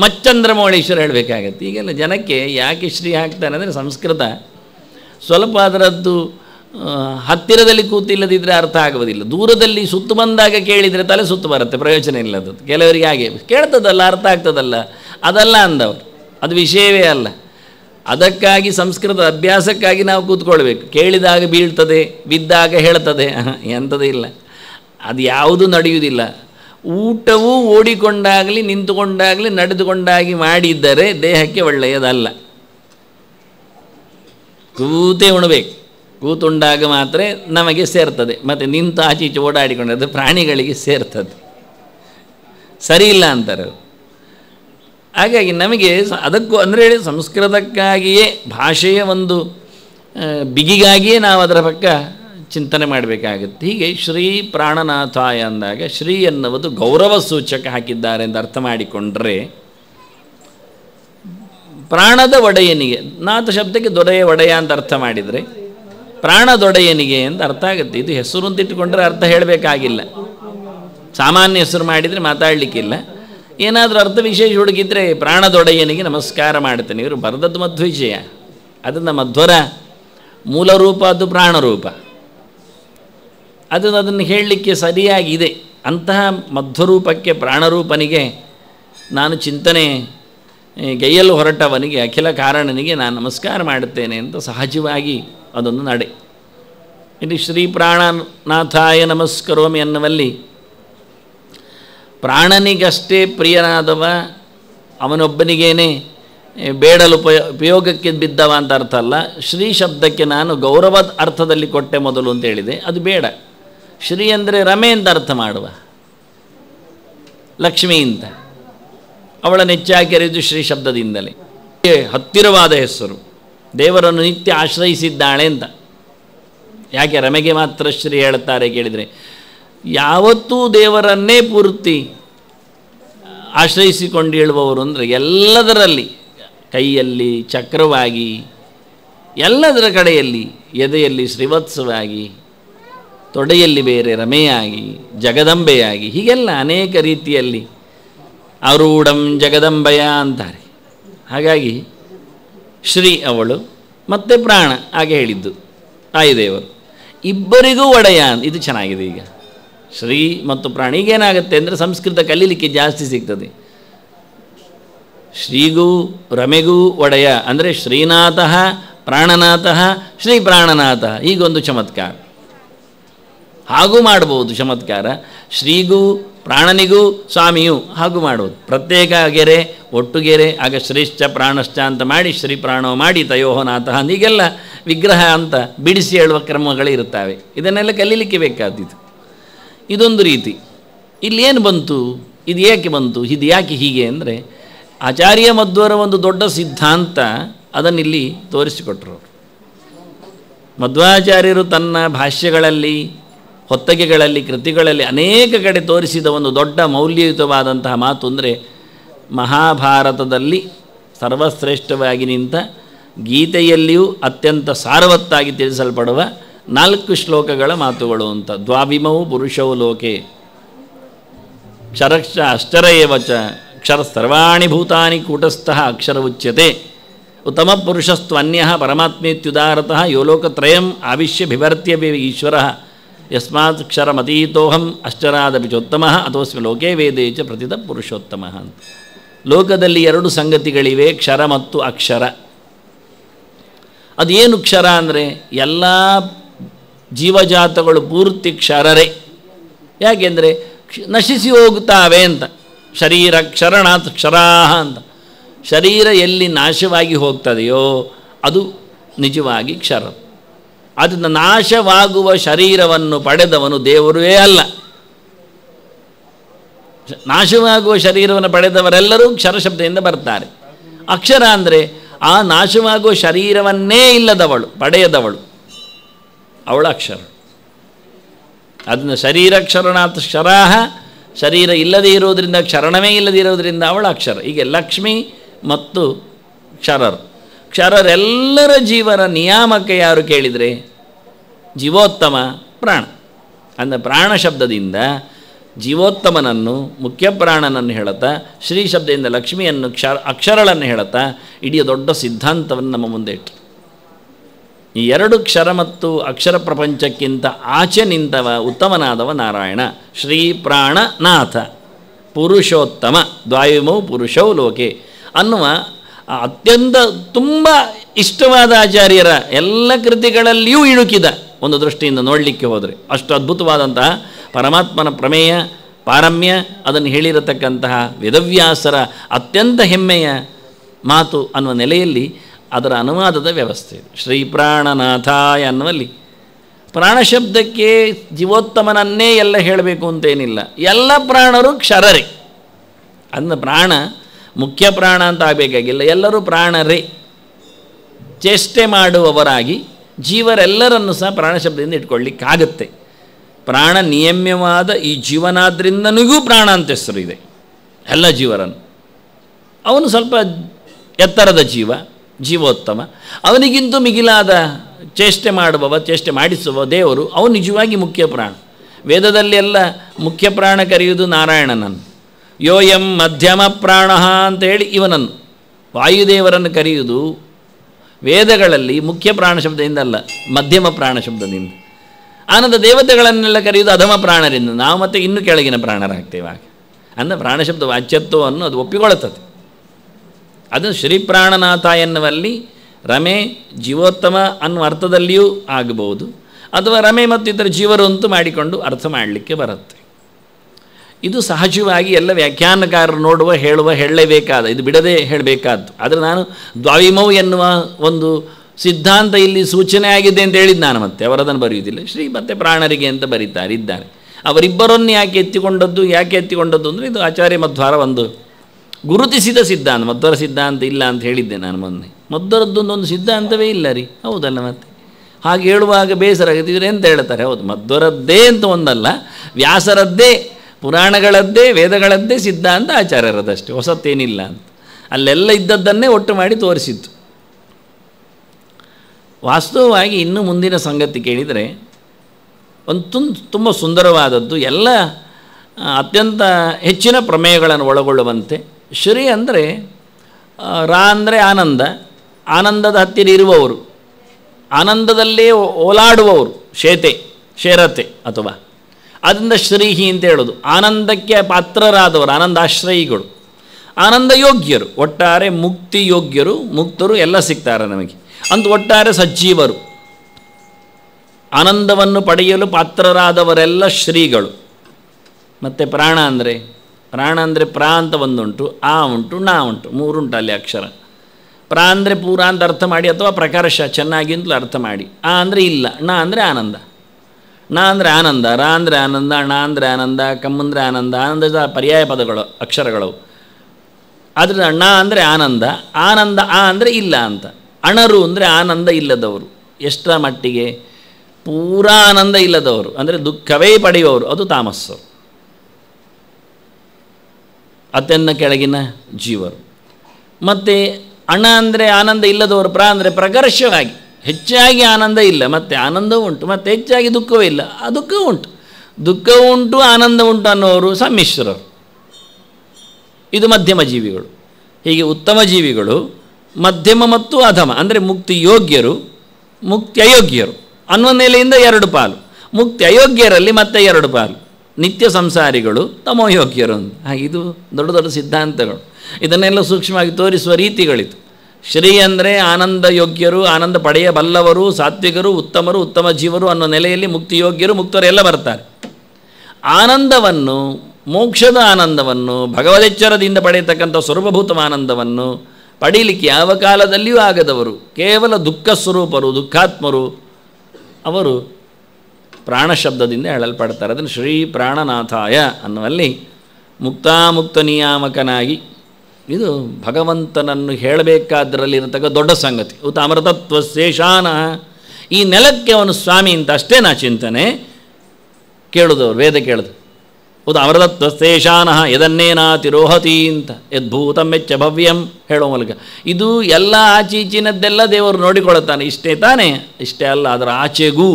ಮಚ್ಚಂದ್ರಮೌಳೀಶ್ವರ ಹೇಳಬೇಕಾಗತ್ತೆ ಈಗೆಲ್ಲ ಜನಕ್ಕೆ ಯಾಕೆ ಶ್ರೀ ಹಾಕ್ತಾರೆ ಅಂದರೆ ಸಂಸ್ಕೃತ ಸ್ವಲ್ಪ ಅದರದ್ದು ಹತ್ತಿರದಲ್ಲಿ ಕೂತಿಲ್ಲದಿದ್ದರೆ ಅರ್ಥ ಆಗುವುದಿಲ್ಲ ದೂರದಲ್ಲಿ ಸುತ್ತು ಬಂದಾಗ ಕೇಳಿದರೆ ತಲೆ ಸುತ್ತು ಬರುತ್ತೆ ಪ್ರಯೋಜನ ಇಲ್ಲದ ಕೆಲವರಿಗೆ ಹಾಗೆ ಕೇಳ್ತದಲ್ಲ ಅರ್ಥ ಆಗ್ತದಲ್ಲ ಅದಲ್ಲ ಅಂದವರು ಅದು ವಿಷಯವೇ ಅಲ್ಲ ಅದಕ್ಕಾಗಿ ಸಂಸ್ಕೃತ ಅಭ್ಯಾಸಕ್ಕಾಗಿ ನಾವು ಕೂತ್ಕೊಳ್ಬೇಕು ಕೇಳಿದಾಗ ಬೀಳ್ತದೆ ಬಿದ್ದಾಗ ಹೇಳ್ತದೆ ಎಂಥದೇ ಇಲ್ಲ ಅದು ಯಾವುದೂ ನಡೆಯುವುದಿಲ್ಲ ಊಟವೂ ಓಡಿಕೊಂಡಾಗಲಿ ನಿಂತುಕೊಂಡಾಗಲಿ ನಡೆದುಕೊಂಡಾಗಿ ಮಾಡಿದ್ದರೆ ದೇಹಕ್ಕೆ ಒಳ್ಳೆಯದಲ್ಲ ಕೂತೇ ಉಣಬೇಕು ಕೂತುಂಡಾಗ ಮಾತ್ರ ನಮಗೆ ಸೇರ್ತದೆ ಮತ್ತು ನಿಂತು ಆಚೆ ಈಚೆ ಅದು ಪ್ರಾಣಿಗಳಿಗೆ ಸೇರ್ತದೆ ಸರಿ ಇಲ್ಲ ಅಂತಾರೆ ಹಾಗಾಗಿ ನಮಗೆ ಅದಕ್ಕೂ ಅಂದರೆ ಹೇಳಿ ಸಂಸ್ಕೃತಕ್ಕಾಗಿಯೇ ಭಾಷೆಯ ಒಂದು ಬಿಗಿಗಾಗಿಯೇ ನಾವು ಅದರ ಪಕ್ಕ ಚಿಂತನೆ ಮಾಡಬೇಕಾಗುತ್ತೆ ಹೀಗೆ ಶ್ರೀ ಪ್ರಾಣನಾಥಾಯ ಅಂದಾಗ ಶ್ರೀ ಎನ್ನುವುದು ಗೌರವ ಸೂಚಕ ಹಾಕಿದ್ದಾರೆ ಎಂದು ಅರ್ಥ ಮಾಡಿಕೊಂಡ್ರೆ ಪ್ರಾಣದ ಒಡೆಯನಿಗೆ ನಾಥ ಶಬ್ದಕ್ಕೆ ದೊರೆಯ ಒಡೆಯ ಅಂತ ಅರ್ಥ ಮಾಡಿದರೆ ಪ್ರಾಣದೊಡೆಯನಿಗೆ ಅಂತ ಅರ್ಥ ಆಗುತ್ತೆ ಇದು ಹೆಸರು ಅಂತ ಅರ್ಥ ಹೇಳಬೇಕಾಗಿಲ್ಲ ಸಾಮಾನ್ಯ ಹೆಸರು ಮಾಡಿದರೆ ಮಾತಾಡಲಿಕ್ಕಿಲ್ಲ ಏನಾದರೂ ಅರ್ಥ ವಿಶೇಷ ಹುಡುಗಿದ್ರೆ ಪ್ರಾಣದೊಡೆಯನಿಗೆ ನಮಸ್ಕಾರ ಮಾಡ್ತೇನೆ ಇವರು ಬರದದ್ದು ಮಧ್ವಿಜಯ ಅದು ನಮ್ಮ ಧ್ವರ ಮೂಲರೂಪ ಅದು ಪ್ರಾಣರೂಪ ಅದು ಅದನ್ನು ಹೇಳಲಿಕ್ಕೆ ಸರಿಯಾಗಿದೆ ಅಂತಹ ಮಧ್ವರೂಪಕ್ಕೆ ಪ್ರಾಣರೂಪನಿಗೆ ನಾನು ಚಿಂತನೆ ಗೈಯಲು ಹೊರಟವನಿಗೆ ಅಖಿಲ ಕಾರಣನಿಗೆ ನಾನು ನಮಸ್ಕಾರ ಮಾಡುತ್ತೇನೆ ಅಂತ ಸಹಜವಾಗಿ ಅದೊಂದು ನಡೆ ಇಲ್ಲಿ ಶ್ರೀ ಪ್ರಾಣನಾಥಾಯ ನಮಸ್ಕರೋಮಿ ಅನ್ನುವಲ್ಲಿ ಪ್ರಾಣನಿಗಷ್ಟೇ ಪ್ರಿಯನಾದವ ಅವನೊಬ್ಬನಿಗೇನೆ ಬೇಡಲು ಉಪಯೋ ಉಪಯೋಗಕ್ಕೆ ಬಿದ್ದವ ಅಂತ ಅರ್ಥ ಅಲ್ಲ ಶ್ರೀ ಶಬ್ದಕ್ಕೆ ನಾನು ಗೌರವದ ಅರ್ಥದಲ್ಲಿ ಕೊಟ್ಟೆ ಮೊದಲು ಅಂತ ಹೇಳಿದೆ ಅದು ಬೇಡ ಶ್ರೀ ಅಂದರೆ ರಮೆ ಅಂತ ಅರ್ಥ ಮಾಡುವ ಲಕ್ಷ್ಮಿ ಅಂತ ಅವಳ ಹೆಚ್ಚಾಗಿ ಕರೆಯುವುದು ಶ್ರೀ ಶಬ್ದದಿಂದಲೇ ಹತ್ತಿರವಾದ ಹೆಸರು ದೇವರನ್ನು ನಿತ್ಯ ಆಶ್ರಯಿಸಿದ್ದಾಳೆ ಅಂತ ಯಾಕೆ ರಮೆಗೆ ಮಾತ್ರ ಶ್ರೀ ಹೇಳ್ತಾರೆ ಕೇಳಿದರೆ ಯಾವತ್ತೂ ದೇವರನ್ನೇ ಪೂರ್ತಿ ಆಶ್ರಯಿಸಿಕೊಂಡು ಹೇಳುವವರು ಅಂದರೆ ಎಲ್ಲದರಲ್ಲಿ ಕೈಯಲ್ಲಿ ಚಕ್ರವಾಗಿ ಎಲ್ಲದರ ಕಡೆಯಲ್ಲಿ ಎದೆಯಲ್ಲಿ ಶ್ರೀವತ್ಸವಾಗಿ ತೊಡೆಯಲ್ಲಿ ಬೇರೆ ರಮೆಯಾಗಿ ಜಗದಂಬೆಯಾಗಿ ಹೀಗೆಲ್ಲ ಅನೇಕ ರೀತಿಯಲ್ಲಿ ಅರೂಢಂ ಜಗದಂಬಯ ಅಂತಾರೆ ಹಾಗಾಗಿ ಶ್ರೀ ಅವಳು ಮತ್ತು ಪ್ರಾಣ ಹಾಗೆ ಹೇಳಿದ್ದು ದೇವರು ಇಬ್ಬರಿಗೂ ಒಡೆಯ ಇದು ಚೆನ್ನಾಗಿದೆ ಈಗ ಶ್ರೀ ಮತ್ತು ಪ್ರಾಣ ಈಗೇನಾಗುತ್ತೆ ಅಂದರೆ ಸಂಸ್ಕೃತ ಕಲೀಲಿಕ್ಕೆ ಜಾಸ್ತಿ ಸಿಗ್ತದೆ ಶ್ರೀಗೂ ರಮೆಗೂ ಒಡೆಯ ಅಂದರೆ ಶ್ರೀನಾಥ ಪ್ರಾಣನಾಥ ಶ್ರೀ ಪ್ರಾಣನಾಥ ಈಗೊಂದು ಚಮತ್ಕಾರ ಹಾಗೂ ಮಾಡಬಹುದು ಚಮತ್ಕಾರ ಶ್ರೀಗೂ ಪ್ರಾಣನಿಗೂ ಸ್ವಾಮಿಯೂ ಹಾಗೂ ಮಾಡುವುದು ಪ್ರತ್ಯೇಕ ಗೆರೆ ಒಟ್ಟು ಗೆರೆ ಆಗ ಶ್ರೇಷ್ಠ ಪ್ರಾಣಶ್ಚ ಅಂತ ಮಾಡಿ ಶ್ರೀ ಪ್ರಾಣೋ ಮಾಡಿ ತಯೋಹನಾಥ ಹೀಗೆಲ್ಲ ವಿಗ್ರಹ ಅಂತ ಬಿಡಿಸಿ ಹೇಳುವ ಕ್ರಮಗಳಿರುತ್ತವೆ ಇದನ್ನೆಲ್ಲ ಕಲೀಲಿಕ್ಕೆ ಬೇಕಾದೀತು ಇದೊಂದು ರೀತಿ ಇಲ್ಲೇನು ಬಂತು ಇದು ಏಕೆ ಬಂತು ಇದು ಯಾಕೆ ಹೀಗೆ ಅಂದರೆ ಆಚಾರ್ಯ ಮಧ್ವರ ಒಂದು ದೊಡ್ಡ ಸಿದ್ಧಾಂತ ಅದನ್ನಿಲ್ಲಿ ತೋರಿಸಿಕೊಟ್ರು ಮಧ್ವಾಚಾರ್ಯರು ತನ್ನ ಭಾಷ್ಯಗಳಲ್ಲಿ ಕೊತ್ತಗೆಗಳಲ್ಲಿ ಕೃತಿಗಳಲ್ಲಿ ಅನೇಕ ಕಡೆ ತೋರಿಸಿದ ಒಂದು ದೊಡ್ಡ ಮೌಲ್ಯಯುತವಾದಂತಹ ಮಾತು ಅಂದರೆ ಮಹಾಭಾರತದಲ್ಲಿ ಸರ್ವಶ್ರೇಷ್ಠವಾಗಿ ನಿಂತ ಗೀತೆಯಲ್ಲಿಯೂ ಅತ್ಯಂತ ಸಾರವತ್ತಾಗಿ ತಿಳಿಸಲ್ಪಡುವ ನಾಲ್ಕು ಶ್ಲೋಕಗಳ ಮಾತುಗಳು ಅಂತ ದ್ವಾಭಿಮವು ಪುರುಷವು ಲೋಕೆ ಕ್ಷರಕ್ಷ ಅಕ್ಷರಯೇವಚ ಅಕ್ಷರ ಸರ್ವಾಣಿ ಭೂತಾನಿ ಕೂಟಸ್ಥಃ ಅಕ್ಷರ ಉಚ್ಯತೆ ಉತ್ತಮ ಪುರುಷಸ್ತ್ವನ್ಯ ಪರಮಾತ್ಮೇತ್ಯುದಾರತಃ ಯೋ ಲೋಕತ್ರಯಂ ಆವಿಶ್ಯ ಭಿವರ್ತ್ಯ ಈಶ್ವರ ಯಸ್ಮಾತ್ ಕ್ಷರಮತೀತೋಹಂ ಅಶ್ಚರಾದ ಬಿಜೋತ್ತಮ ಅಥೋಸ್ಮಿ ಲೋಕೇ ವೇದೇ ಚ ಪ್ರತಿತ ಪುರುಷೋತ್ತಮ ಅಂತ ಲೋಕದಲ್ಲಿ ಎರಡು ಸಂಗತಿಗಳಿವೆ ಕ್ಷರ ಮತ್ತು ಅಕ್ಷರ ಅದೇನು ಕ್ಷರ ಅಂದರೆ ಎಲ್ಲ ಜೀವಜಾತಗಳು ಪೂರ್ತಿ ಕ್ಷರರೇ ಯಾಕೆಂದರೆ ನಶಿಸಿ ಹೋಗುತ್ತಾವೆ ಅಂತ ಶರೀರ ಕ್ಷರಣಾತ್ ಕ್ಷರ ಅಂತ ಶರೀರ ಎಲ್ಲಿ ನಾಶವಾಗಿ ಹೋಗ್ತದೆಯೋ ಅದು ನಿಜವಾಗಿ ಕ್ಷರ ಅದನ್ನು ನಾಶವಾಗುವ ಶರೀರವನ್ನು ಪಡೆದವನು ದೇವರೇ ಅಲ್ಲ ನಾಶವಾಗುವ ಶರೀರವನ್ನು ಪಡೆದವರೆಲ್ಲರೂ ಕ್ಷರಶಬ್ದದಿಂದ ಬರ್ತಾರೆ ಅಕ್ಷರ ಅಂದರೆ ಆ ನಾಶವಾಗುವ ಶರೀರವನ್ನೇ ಇಲ್ಲದವಳು ಪಡೆಯದವಳು ಅವಳ ಅಕ್ಷರ ಅದನ್ನು ಶರೀರ ಕ್ಷರಣಾತ್ ಕ್ಷರಾಹ ಶರೀರ ಇಲ್ಲದೇ ಇರೋದರಿಂದ ಕ್ಷರಣವೇ ಇಲ್ಲದೇ ಇರೋದರಿಂದ ಅವಳ ಅಕ್ಷರ ಹೀಗೆ ಲಕ್ಷ್ಮಿ ಮತ್ತು ಕ್ಷರರು ಕ್ಷರರೆಲ್ಲರ ಜೀವನ ನಿಯಾಮಕ್ಕೆ ಯಾರು ಕೇಳಿದರೆ ಜೀವೋತ್ತಮ ಪ್ರಾಣ ಅಂದ ಪ್ರಾಣ ಶಬ್ದದಿಂದ ಜೀವೋತ್ತಮನನ್ನು ಮುಖ್ಯ ಪ್ರಾಣನನ್ನು ಹೇಳುತ್ತಾ ಶ್ರೀ ಶಬ್ದದಿಂದ ಲಕ್ಷ್ಮಿಯನ್ನು ಕ್ಷ ಅಕ್ಷರಗಳನ್ನು ಹೇಳುತ್ತಾ ಇಡೀ ದೊಡ್ಡ ಸಿದ್ಧಾಂತವನ್ನು ನಮ್ಮ ಮುಂದೆ ಇಟ್ಟರು ಈ ಎರಡು ಕ್ಷರ ಮತ್ತು ಅಕ್ಷರ ಪ್ರಪಂಚಕ್ಕಿಂತ ಆಚೆ ನಿಂತವ ಉತ್ತಮನಾದವ ನಾರಾಯಣ ಶ್ರೀ ಪ್ರಾಣನಾಥ ಪುರುಷೋತ್ತಮ ದ್ವಾಯುಮೌ ಪುರುಷೌ ಲೋಕೆ ಅನ್ನುವ ಅತ್ಯಂತ ತುಂಬ ಇಷ್ಟವಾದ ಆಚಾರ್ಯರ ಎಲ್ಲ ಕೃತಿಗಳಲ್ಲಿಯೂ ಇಣುಕಿದ ಒಂದು ದೃಷ್ಟಿಯಿಂದ ನೋಡಲಿಕ್ಕೆ ಹೋದರೆ ಅಷ್ಟು ಅದ್ಭುತವಾದಂತಹ ಪರಮಾತ್ಮನ ಪ್ರಮೇಯ ಪಾರಮ್ಯ ಅದನ್ನು ಹೇಳಿರತಕ್ಕಂತಹ ವೇದವ್ಯಾಸರ ಅತ್ಯಂತ ಹೆಮ್ಮೆಯ ಮಾತು ಅನ್ನುವ ನೆಲೆಯಲ್ಲಿ ಅದರ ಅನುವಾದದ ವ್ಯವಸ್ಥೆ ಶ್ರೀ ಪ್ರಾಣನಾಥಾಯ ಅನ್ನುವಲ್ಲಿ ಪ್ರಾಣಶಬ್ದಕ್ಕೆ ಜೀವೋತ್ತಮನನ್ನೇ ಎಲ್ಲ ಹೇಳಬೇಕು ಅಂತೇನಿಲ್ಲ ಎಲ್ಲ ಪ್ರಾಣರು ಕ್ಷರರೆ ಅಂದ ಪ್ರಾಣ ಮುಖ್ಯ ಪ್ರಾಣ ಅಂತ ಆಗಬೇಕಾಗಿಲ್ಲ ಎಲ್ಲರೂ ಪ್ರಾಣರೇ ಚೇಷ್ಟೆ ಮಾಡುವವರಾಗಿ ಜೀವರೆಲ್ಲರನ್ನು ಸಹ ಪ್ರಾಣ ಶಬ್ದದಿಂದ ಇಟ್ಕೊಳ್ಳಿಕ್ಕಾಗತ್ತೆ ಪ್ರಾಣ ನಿಯಮ್ಯವಾದ ಈ ಜೀವನಾದ್ರಿಂದನಿಗೂ ಪ್ರಾಣ ಅಂತ ಹೆಸರು ಇದೆ ಎಲ್ಲ ಜೀವರನ್ನು ಅವನು ಸ್ವಲ್ಪ ಎತ್ತರದ ಜೀವ ಜೀವೋತ್ತಮ ಅವನಿಗಿಂತೂ ಮಿಗಿಲಾದ ಚೇಷ್ಟೆ ಮಾಡುವವ ಚೇಷ್ಟೆ ಮಾಡಿಸುವ ದೇವರು ಅವನು ನಿಜವಾಗಿ ಮುಖ್ಯ ಪ್ರಾಣ ವೇದದಲ್ಲಿ ಎಲ್ಲ ಮುಖ್ಯ ಪ್ರಾಣ ಕರೆಯುವುದು ನಾರಾಯಣನನ್ನು ಯೋ ಎಂ ಮಧ್ಯಮ ಪ್ರಾಣ ಅಂತೇಳಿ ಇವನನ್ನು ವಾಯುದೇವರನ್ನು ಕರೆಯುವುದು ವೇದಗಳಲ್ಲಿ ಮುಖ್ಯ ಪ್ರಾಣ ಶಬ್ದದಿಂದ ಅಲ್ಲ ಮಧ್ಯಮ ಪ್ರಾಣ ಶಬ್ದದಿಂದ ಆನಂದ ದೇವತೆಗಳನ್ನೆಲ್ಲ ಕರೆಯುವುದು ಅಧಮ ಪ್ರಾಣರಿಂದ ನಾವು ಮತ್ತೆ ಇನ್ನೂ ಕೆಳಗಿನ ಪ್ರಾಣರಾಗ್ತೇವೆ ಹಾಗೆ ಅಂದರೆ ಪ್ರಾಣಶಬ್ದ ವಾಚ್ಯತ್ವವನ್ನು ಅದು ಒಪ್ಪಿಕೊಳ್ಳುತ್ತದೆ ಅದು ಶ್ರೀ ಪ್ರಾಣನಾಥ ಎನ್ನುವಲ್ಲಿ ರಮೆ ಜೀವೋತ್ತಮ ಅನ್ನುವ ಅರ್ಥದಲ್ಲಿಯೂ ಆಗಬಹುದು ಅಥವಾ ರಮೆ ಮತ್ತು ಇತರ ಜೀವರು ಅಂತೂ ಮಾಡಿಕೊಂಡು ಅರ್ಥ ಮಾಡಲಿಕ್ಕೆ ಬರುತ್ತೆ ಇದು ಸಹಜವಾಗಿ ಎಲ್ಲ ವ್ಯಾಖ್ಯಾನಕಾರರು ನೋಡುವ ಹೇಳುವ ಹೇಳಲೇಬೇಕಾದ ಇದು ಬಿಡದೆ ಹೇಳಬೇಕಾದ್ದು ಆದರೆ ನಾನು ದ್ವಾವಿಮೌ ಎನ್ನುವ ಒಂದು ಸಿದ್ಧಾಂತ ಇಲ್ಲಿ ಸೂಚನೆ ಆಗಿದೆ ಅಂತ ಹೇಳಿದ್ದು ನಾನು ಮತ್ತೆ ಅವರದನ್ನು ಬರೆಯುವುದಿಲ್ಲ ಶ್ರೀ ಮತ್ತೆ ಪ್ರಾಣರಿಗೆ ಅಂತ ಬರೀತಾರೆ ಇದ್ದಾರೆ ಅವರಿಬ್ಬರನ್ನು ಯಾಕೆ ಎತ್ತಿಕೊಂಡದ್ದು ಯಾಕೆ ಎತ್ತಿಕೊಂಡದ್ದು ಅಂದರೆ ಇದು ಆಚಾರ್ಯ ಮಧ್ವಾರ ಒಂದು ಗುರುತಿಸಿದ ಸಿದ್ಧಾಂತ ಮಧ್ವರ ಸಿದ್ಧಾಂತ ಇಲ್ಲ ಅಂತ ಹೇಳಿದ್ದೆ ನಾನು ಮೊನ್ನೆ ಒಂದೊಂದು ಸಿದ್ಧಾಂತವೇ ಇಲ್ಲ ರೀ ಹೌದಲ್ಲ ಮತ್ತೆ ಹಾಗೆ ಹೇಳುವಾಗ ಬೇಸರ ಆಗುತ್ತಿದ್ರೆ ಎಂತ ಹೇಳ್ತಾರೆ ಹೌದು ಮಧ್ವರದ್ದೇ ಅಂತ ಒಂದಲ್ಲ ವ್ಯಾಸರದ್ದೇ ಪುರಾಣಗಳದ್ದೇ ವೇದಗಳದ್ದೇ ಸಿದ್ಧಾಂತ ಆಚಾರ್ಯರದಷ್ಟೇ ಹೊಸತ್ತೇನಿಲ್ಲ ಅಂತ ಅಲ್ಲೆಲ್ಲ ಇದ್ದದ್ದನ್ನೇ ಒಟ್ಟು ಮಾಡಿ ತೋರಿಸಿತ್ತು ವಾಸ್ತವವಾಗಿ ಇನ್ನು ಮುಂದಿನ ಸಂಗತಿ ಕೇಳಿದರೆ ಒಂದು ತುಂಬ ತುಂಬ ಸುಂದರವಾದದ್ದು ಎಲ್ಲ ಅತ್ಯಂತ ಹೆಚ್ಚಿನ ಪ್ರಮೇಯಗಳನ್ನು ಒಳಗೊಳ್ಳುವಂತೆ ಶ್ರೀ ಅಂದರೆ ರಾ ಅಂದರೆ ಆನಂದ ಆನಂದದ ಹತ್ತಿರ ಇರುವವರು ಆನಂದದಲ್ಲೇ ಓಲಾಡುವವರು ಶೇತೆ ಶೇರತೆ ಅಥವಾ ಅದರಿಂದ ಶ್ರೀಹಿ ಅಂತ ಹೇಳೋದು ಆನಂದಕ್ಕೆ ಪಾತ್ರರಾದವರು ಆನಂದಾಶ್ರಯಿಗಳು ಆನಂದ ಯೋಗ್ಯರು ಒಟ್ಟಾರೆ ಮುಕ್ತಿ ಯೋಗ್ಯರು ಮುಕ್ತರು ಎಲ್ಲ ಸಿಗ್ತಾರೆ ನಮಗೆ ಅಂತ ಒಟ್ಟಾರೆ ಸಜ್ಜೀವರು ಆನಂದವನ್ನು ಪಡೆಯಲು ಪಾತ್ರರಾದವರೆಲ್ಲ ಶ್ರೀಗಳು ಮತ್ತು ಪ್ರಾಣ ಅಂದರೆ ಪ್ರಾಣ ಅಂದರೆ ಪ್ರಾ ಅಂತ ಒಂದುಂಟು ಆ ಉಂಟು ನಾ ಉಂಟು ಮೂರುಂಟು ಅಲ್ಲಿ ಅಕ್ಷರ ಪ್ರಾ ಅಂದರೆ ಪೂರ ಅಂತ ಅರ್ಥ ಮಾಡಿ ಅಥವಾ ಪ್ರಕಾರಶ ಚೆನ್ನಾಗಿ ಅಂತಲೂ ಅರ್ಥ ಮಾಡಿ ಆ ಅಂದರೆ ಇಲ್ಲ ನಾ ಅಂದರೆ ಆನಂದ ನಾ ಅಂದರೆ ಆನಂದ ರಾ ಅಂದರೆ ಆನಂದ ಅಣ್ಣ ಅಂದರೆ ಆನಂದ ಕಮ್ಮಂದರೆ ಆನಂದ ಆನಂದದ ಪರ್ಯಾಯ ಪದಗಳು ಅಕ್ಷರಗಳು ಆದ್ರೆ ಅಣ್ಣ ಅಂದರೆ ಆನಂದ ಆನಂದ ಆ ಅಂದರೆ ಇಲ್ಲ ಅಂತ ಅಣರು ಅಂದರೆ ಆನಂದ ಇಲ್ಲದವರು ಎಷ್ಟರ ಮಟ್ಟಿಗೆ ಪೂರಾ ಆನಂದ ಇಲ್ಲದವರು ಅಂದರೆ ದುಃಖವೇ ಪಡೆಯುವವರು ಅದು ತಾಮಸ್ಸು ಅತ್ಯನ್ನ ಕೆಳಗಿನ ಜೀವರು ಮತ್ತು ಅಣ ಅಂದರೆ ಆನಂದ ಇಲ್ಲದವರು ಪ್ರ ಅಂದರೆ ಪ್ರಕರ್ಷವಾಗಿ ಹೆಚ್ಚಾಗಿ ಆನಂದ ಇಲ್ಲ ಮತ್ತು ಆನಂದವೂ ಉಂಟು ಮತ್ತು ಹೆಚ್ಚಾಗಿ ದುಃಖವೂ ಇಲ್ಲ ಆ ದುಃಖವೂ ಉಂಟು ದುಃಖವೂ ಉಂಟು ಆನಂದ ಉಂಟು ಅನ್ನೋರು ಸಮ್ಮಿಶ್ರರು ಇದು ಮಧ್ಯಮ ಜೀವಿಗಳು ಹೀಗೆ ಉತ್ತಮ ಜೀವಿಗಳು ಮಧ್ಯಮ ಮತ್ತು ಅಧಮ ಅಂದರೆ ಮುಕ್ತಿ ಯೋಗ್ಯರು ಮುಕ್ತಿ ಅಯೋಗ್ಯರು ಅನ್ನುವ ನೆಲೆಯಿಂದ ಎರಡು ಪಾಲು ಮುಕ್ತಿ ಅಯೋಗ್ಯರಲ್ಲಿ ಮತ್ತೆ ಎರಡು ಪಾಲು ನಿತ್ಯ ಸಂಸಾರಿಗಳು ತಮೋಯೋಗ್ಯರು ಹಾಗೆ ಇದು ದೊಡ್ಡ ದೊಡ್ಡ ಸಿದ್ಧಾಂತಗಳು ಇದನ್ನೆಲ್ಲ ಸೂಕ್ಷ್ಮವಾಗಿ ತೋರಿಸುವ ರೀತಿಗಳಿತು ಶ್ರೀ ಅಂದರೆ ಆನಂದ ಯೋಗ್ಯರು ಆನಂದ ಪಡೆಯಬಲ್ಲವರು ಸಾತ್ವಿಕರು ಉತ್ತಮರು ಉತ್ತಮ ಜೀವರು ಅನ್ನೋ ನೆಲೆಯಲ್ಲಿ ಮುಕ್ತಿಯೋಗ್ಯರು ಮುಕ್ತರು ಎಲ್ಲ ಬರ್ತಾರೆ ಆನಂದವನ್ನು ಮೋಕ್ಷದ ಆನಂದವನ್ನು ಭಗವದೆಚ್ಚರದಿಂದ ಪಡೆಯತಕ್ಕಂಥ ಸ್ವರೂಪಭೂತ ಆನಂದವನ್ನು ಪಡೀಲಿಕ್ಕೆ ಯಾವ ಕಾಲದಲ್ಲಿಯೂ ಆಗದವರು ಕೇವಲ ದುಃಖ ಸ್ವರೂಪರು ದುಃಖಾತ್ಮರು ಅವರು ಪ್ರಾಣಶಬ್ದದಿಂದ ಶಬ್ದದಿಂದ ಹೇಳಲ್ಪಡ್ತಾರೆ ಅದನ್ನು ಶ್ರೀ ಪ್ರಾಣನಾಥಾಯ ಅನ್ನುವಲ್ಲಿ ಮುಕ್ತಾಮುಕ್ತ ನಿಯಾಮಕನಾಗಿ ಇದು ಭಗವಂತನನ್ನು ಹೇಳಬೇಕಾದ್ರಲ್ಲಿರತಕ್ಕ ದೊಡ್ಡ ಸಂಗತಿ ಉತ ಅಮೃತತ್ವ ಶೇಷಾನ ಈ ನೆಲಕ್ಕೆ ಅವನು ಸ್ವಾಮಿ ಅಂತ ಅಷ್ಟೇ ನಾ ಚಿಂತನೆ ಅವರು ವೇದ ಕೇಳಿದ್ರು ಉದ ಅಮೃತತ್ವ ಶೇಷಾನ ಎದನ್ನೇನಾ ತಿರೋಹತಿ ಅಂತ ಯದ್ಭೂತ ಮೆಚ್ಚ ಭವ್ಯಂ ಹೇಳೋ ಮೂಲಕ ಇದು ಎಲ್ಲ ಆಚೀಚಿನದ್ದೆಲ್ಲ ದೇವರು ನೋಡಿಕೊಳ್ಳುತ್ತಾನೆ ಇಷ್ಟೇ ತಾನೇ ಇಷ್ಟೇ ಅಲ್ಲ ಅದರ ಆಚೆಗೂ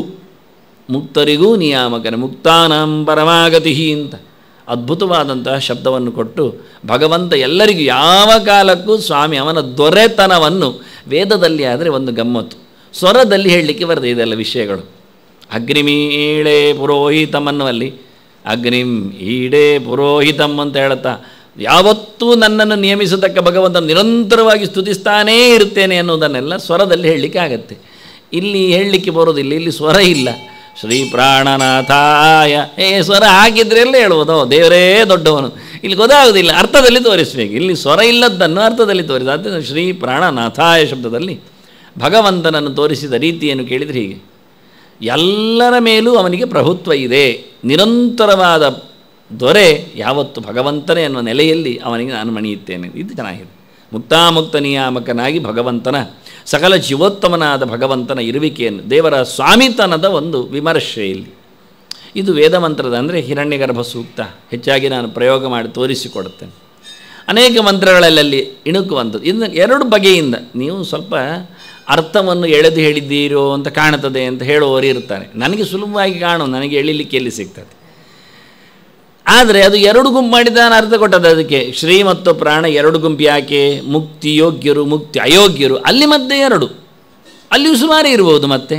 ಮುಕ್ತರಿಗೂ ನಿಯಾಮಕನೇ ಮುಕ್ತಾನಂ ಪರಮಾಗತಿ ಅಂತ ಅದ್ಭುತವಾದಂತಹ ಶಬ್ದವನ್ನು ಕೊಟ್ಟು ಭಗವಂತ ಎಲ್ಲರಿಗೂ ಯಾವ ಕಾಲಕ್ಕೂ ಸ್ವಾಮಿ ಅವನ ದೊರೆತನವನ್ನು ವೇದದಲ್ಲಿ ಆದರೆ ಒಂದು ಗಮ್ಮತ್ತು ಸ್ವರದಲ್ಲಿ ಹೇಳಲಿಕ್ಕೆ ಬರದೆ ಇದೆಲ್ಲ ವಿಷಯಗಳು ಅಗ್ನಿಮೀಳೆ ಪುರೋಹಿತಂ ಅನ್ನುವಲ್ಲಿ ಅಗ್ನಿಂ ಈಡೇ ಪುರೋಹಿತಮ್ ಅಂತ ಹೇಳುತ್ತಾ ಯಾವತ್ತೂ ನನ್ನನ್ನು ನಿಯಮಿಸತಕ್ಕ ಭಗವಂತ ನಿರಂತರವಾಗಿ ಸ್ತುತಿಸ್ತಾನೇ ಇರ್ತೇನೆ ಅನ್ನೋದನ್ನೆಲ್ಲ ಸ್ವರದಲ್ಲಿ ಹೇಳಲಿಕ್ಕೆ ಆಗತ್ತೆ ಇಲ್ಲಿ ಹೇಳಲಿಕ್ಕೆ ಬರೋದಿಲ್ಲ ಇಲ್ಲಿ ಸ್ವರ ಇಲ್ಲ ಶ್ರೀ ಪ್ರಾಣನಾಥಾಯ ಏ ಸ್ವರ ಹಾಕಿದ್ರೆ ಎಲ್ಲ ಹೇಳುವುದು ದೇವರೇ ದೊಡ್ಡವನು ಇಲ್ಲಿ ಗೊತ್ತಾಗೋದಿಲ್ಲ ಅರ್ಥದಲ್ಲಿ ತೋರಿಸಬೇಕು ಇಲ್ಲಿ ಸ್ವರ ಇಲ್ಲದ್ದನ್ನು ಅರ್ಥದಲ್ಲಿ ತೋರಿಸ ಅದನ್ನು ಶ್ರೀ ಪ್ರಾಣನಾಥಾಯ ಶಬ್ದದಲ್ಲಿ ಭಗವಂತನನ್ನು ತೋರಿಸಿದ ರೀತಿಯನ್ನು ಕೇಳಿದರೆ ಹೀಗೆ ಎಲ್ಲರ ಮೇಲೂ ಅವನಿಗೆ ಪ್ರಭುತ್ವ ಇದೆ ನಿರಂತರವಾದ ದೊರೆ ಯಾವತ್ತು ಭಗವಂತನೇ ಅನ್ನೋ ನೆಲೆಯಲ್ಲಿ ಅವನಿಗೆ ನಾನು ಮಣಿಯುತ್ತೇನೆ ಇದು ಚೆನ್ನಾಗಿದೆ ಮುಕ್ತಾಮುಕ್ತ ನಿಯಾಮಕನಾಗಿ ಭಗವಂತನ ಸಕಲ ಜೀವೋತ್ತಮನಾದ ಭಗವಂತನ ಇರುವಿಕೆಯನ್ನು ದೇವರ ಸ್ವಾಮಿತನದ ಒಂದು ವಿಮರ್ಶೆ ಇಲ್ಲಿ ಇದು ವೇದಮಂತ್ರದ ಅಂದರೆ ಹಿರಣ್ಯಗರ್ಭ ಸೂಕ್ತ ಹೆಚ್ಚಾಗಿ ನಾನು ಪ್ರಯೋಗ ಮಾಡಿ ತೋರಿಸಿಕೊಡುತ್ತೇನೆ ಅನೇಕ ಮಂತ್ರಗಳಲ್ಲಿ ಇಣುಕುವಂಥದ್ದು ಇದನ್ನು ಎರಡು ಬಗೆಯಿಂದ ನೀವು ಸ್ವಲ್ಪ ಅರ್ಥವನ್ನು ಎಳೆದು ಹೇಳಿದ್ದೀರೋ ಅಂತ ಕಾಣುತ್ತದೆ ಅಂತ ಹೇಳುವವರು ಇರ್ತಾರೆ ನನಗೆ ಸುಲಭವಾಗಿ ಕಾಣು ನನಗೆ ಎಳಿಲಿಕ್ಕೆ ಎಲ್ಲಿ ಸಿಗ್ತದೆ ಆದರೆ ಅದು ಎರಡು ಗುಂಪು ಮಾಡಿದ್ದಾನೆ ಅರ್ಥ ಕೊಟ್ಟದ್ದು ಅದಕ್ಕೆ ಶ್ರೀ ಮತ್ತು ಪ್ರಾಣ ಎರಡು ಗುಂಪು ಯಾಕೆ ಮುಕ್ತಿ ಯೋಗ್ಯರು ಮುಕ್ತಿ ಅಯೋಗ್ಯರು ಅಲ್ಲಿ ಮತ್ತೆ ಎರಡು ಅಲ್ಲಿಯೂ ಸುಮಾರು ಇರ್ಬೋದು ಮತ್ತೆ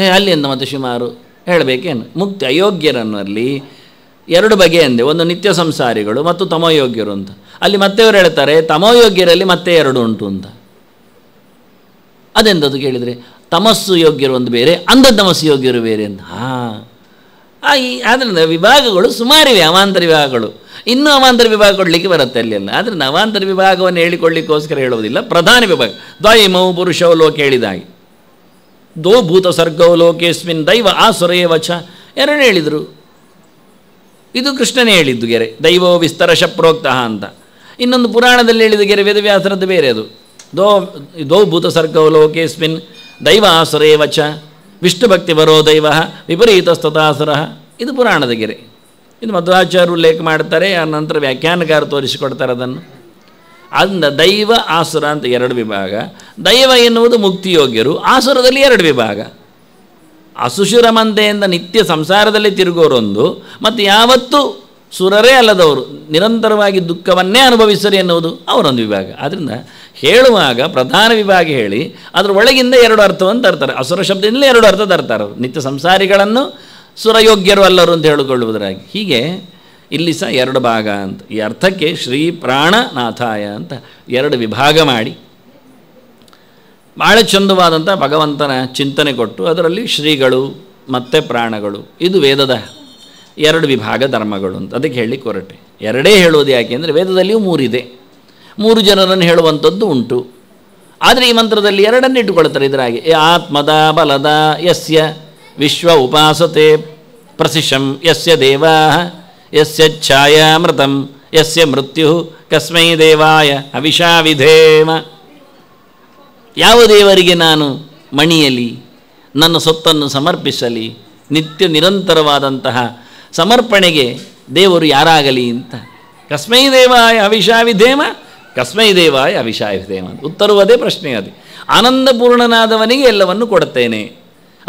ಏ ಅಲ್ಲಿಂದ ಮತ್ತೆ ಸುಮಾರು ಹೇಳಬೇಕೇನು ಮುಕ್ತಿ ಅಯೋಗ್ಯರನ್ನಲ್ಲಿ ಎರಡು ಬಗೆ ಎಂದೆ ಒಂದು ನಿತ್ಯ ಸಂಸಾರಿಗಳು ಮತ್ತು ತಮೋಯೋಗ್ಯರು ಅಂತ ಅಲ್ಲಿ ಅವರು ಹೇಳ್ತಾರೆ ತಮೋಯೋಗ್ಯರಲ್ಲಿ ಮತ್ತೆ ಎರಡು ಉಂಟು ಅಂತ ಅದೆಂದದು ಕೇಳಿದರೆ ತಮಸ್ಸು ಯೋಗ್ಯರು ಒಂದು ಬೇರೆ ಅಂಧ ತಮಸ್ಸು ಯೋಗ್ಯರು ಬೇರೆ ಅಂತ ಹಾಂ ಈ ಆದ್ದರಿಂದ ವಿಭಾಗಗಳು ಸುಮಾರಿವೆ ಅವಾಂತರ ವಿಭಾಗಗಳು ಇನ್ನೂ ಅವಾಂತರ ವಿಭಾಗ ಕೊಡಲಿಕ್ಕೆ ಬರುತ್ತೆ ಅಲ್ಲೆಲ್ಲ ಆದರೆ ಅವಾಂತರ ವಿಭಾಗವನ್ನು ಹೇಳಿಕೊಳ್ಳಿಕ್ಕೋಸ್ಕರ ಹೇಳುವುದಿಲ್ಲ ಪ್ರಧಾನ ವಿಭಾಗ ದ್ವಯಮೌ ಪುರುಷವು ಲೋಕ ಹೇಳಿದಾಗಿ ದೋ ಭೂತ ಸರ್ಗೌ ಲೋಕೇಸ್ಮಿನ್ ದೈವ ಆಸುರೇ ವಚ ಎರಡು ಹೇಳಿದರು ಇದು ಕೃಷ್ಣನೇ ಹೇಳಿದ್ದು ಗೆರೆ ದೈವೋ ವಿಸ್ತರ ಪ್ರೋಕ್ತಃ ಅಂತ ಇನ್ನೊಂದು ಪುರಾಣದಲ್ಲಿ ಹೇಳಿದ ಗೆರೆ ವೇದವ್ಯಾಸರದ್ದು ಬೇರೆ ಅದು ದೋ ದೋ ಭೂತ ಸರ್ಗೌ ಲೋಕೇಸ್ಮಿನ್ ದೈವ ಆಸುರೇ ವಚ ಭಕ್ತಿ ಬರೋ ದೈವ ವಿಪರೀತಸ್ತತಾಸುರ ಇದು ಪುರಾಣದ ಗಿರಿ ಇದು ಮಧ್ವಾಚಾರ್ಯರು ಉಲ್ಲೇಖ ಮಾಡ್ತಾರೆ ಆ ನಂತರ ವ್ಯಾಖ್ಯಾನಕಾರ ತೋರಿಸಿಕೊಡ್ತಾರೆ ಅದನ್ನು ಆದ್ದರಿಂದ ದೈವ ಆಸುರ ಅಂತ ಎರಡು ವಿಭಾಗ ದೈವ ಎನ್ನುವುದು ಮುಕ್ತಿಯೋಗ್ಯರು ಆಸುರದಲ್ಲಿ ಎರಡು ವಿಭಾಗ ಅಸುಶುರ ಮಂದೆಯಿಂದ ನಿತ್ಯ ಸಂಸಾರದಲ್ಲಿ ತಿರುಗೋರೊಂದು ಮತ್ತು ಯಾವತ್ತೂ ಸುರರೇ ಅಲ್ಲದವರು ನಿರಂತರವಾಗಿ ದುಃಖವನ್ನೇ ಅನುಭವಿಸರು ಎನ್ನುವುದು ಅವರೊಂದು ವಿಭಾಗ ಆದ್ದರಿಂದ ಹೇಳುವಾಗ ಪ್ರಧಾನ ವಿಭಾಗ ಹೇಳಿ ಅದರ ಒಳಗಿಂದ ಎರಡು ಅರ್ಥವನ್ನು ತರ್ತಾರೆ ಅಸುರ ಶಬ್ದದಿಂದಲೇ ಎರಡು ಅರ್ಥ ತರ್ತಾರೆ ನಿತ್ಯ ಸಂಸಾರಿಗಳನ್ನು ಸುರಯೋಗ್ಯರು ಅಲ್ಲರು ಅಂತ ಹೇಳಿಕೊಳ್ಳುವುದರಾಗಿ ಹೀಗೆ ಇಲ್ಲಿ ಸಹ ಎರಡು ಭಾಗ ಅಂತ ಈ ಅರ್ಥಕ್ಕೆ ಶ್ರೀ ಪ್ರಾಣನಾಥಾಯ ಅಂತ ಎರಡು ವಿಭಾಗ ಮಾಡಿ ಭಾಳ ಚಂದವಾದಂಥ ಭಗವಂತನ ಚಿಂತನೆ ಕೊಟ್ಟು ಅದರಲ್ಲಿ ಶ್ರೀಗಳು ಮತ್ತು ಪ್ರಾಣಗಳು ಇದು ವೇದದ ಎರಡು ವಿಭಾಗ ಧರ್ಮಗಳು ಅಂತ ಅದಕ್ಕೆ ಹೇಳಿ ಕೊರಟೆ ಎರಡೇ ಹೇಳೋದು ಯಾಕೆ ಅಂದರೆ ವೇದದಲ್ಲಿಯೂ ಮೂರಿದೆ ಮೂರು ಜನರನ್ನು ಹೇಳುವಂಥದ್ದು ಉಂಟು ಆದರೆ ಈ ಮಂತ್ರದಲ್ಲಿ ಎರಡನ್ನೇ ಇಟ್ಟುಕೊಳ್ತಾರೆ ಇದರಾಗೆ ಆತ್ಮದ ಬಲದ ಯಸ್ಯ ವಿಶ್ವ ಉಪಾಸತೆ ಪ್ರಸಿಶಂ ಯಸ್ಯ ದೇವಾ ಯಸ್ಯ ಛಾಯಾಮೃತಂ ಯಸ್ಯ ಮೃತ್ಯು ಕಸ್ಮೈ ದೇವಾಯ ಅವಿಷಾ ವಿಧೇಮ ಯಾವ ದೇವರಿಗೆ ನಾನು ಮಣಿಯಲಿ ನನ್ನ ಸೊತ್ತನ್ನು ಸಮರ್ಪಿಸಲಿ ನಿತ್ಯ ನಿರಂತರವಾದಂತಹ ಸಮರ್ಪಣೆಗೆ ದೇವರು ಯಾರಾಗಲಿ ಅಂತ ಕಸ್ಮೈ ದೇವಾಯ ಹವಿಷಾ ವಿಧೇಮ ಕಸ್ಮೈ ದೇವಾಯ ಅವಿಷಾಯ ಅಂತ ಉತ್ತರವದೇ ಪ್ರಶ್ನೆ ಅದೇ ಆನಂದಪೂರ್ಣನಾದವನಿಗೆ ಎಲ್ಲವನ್ನು ಕೊಡುತ್ತೇನೆ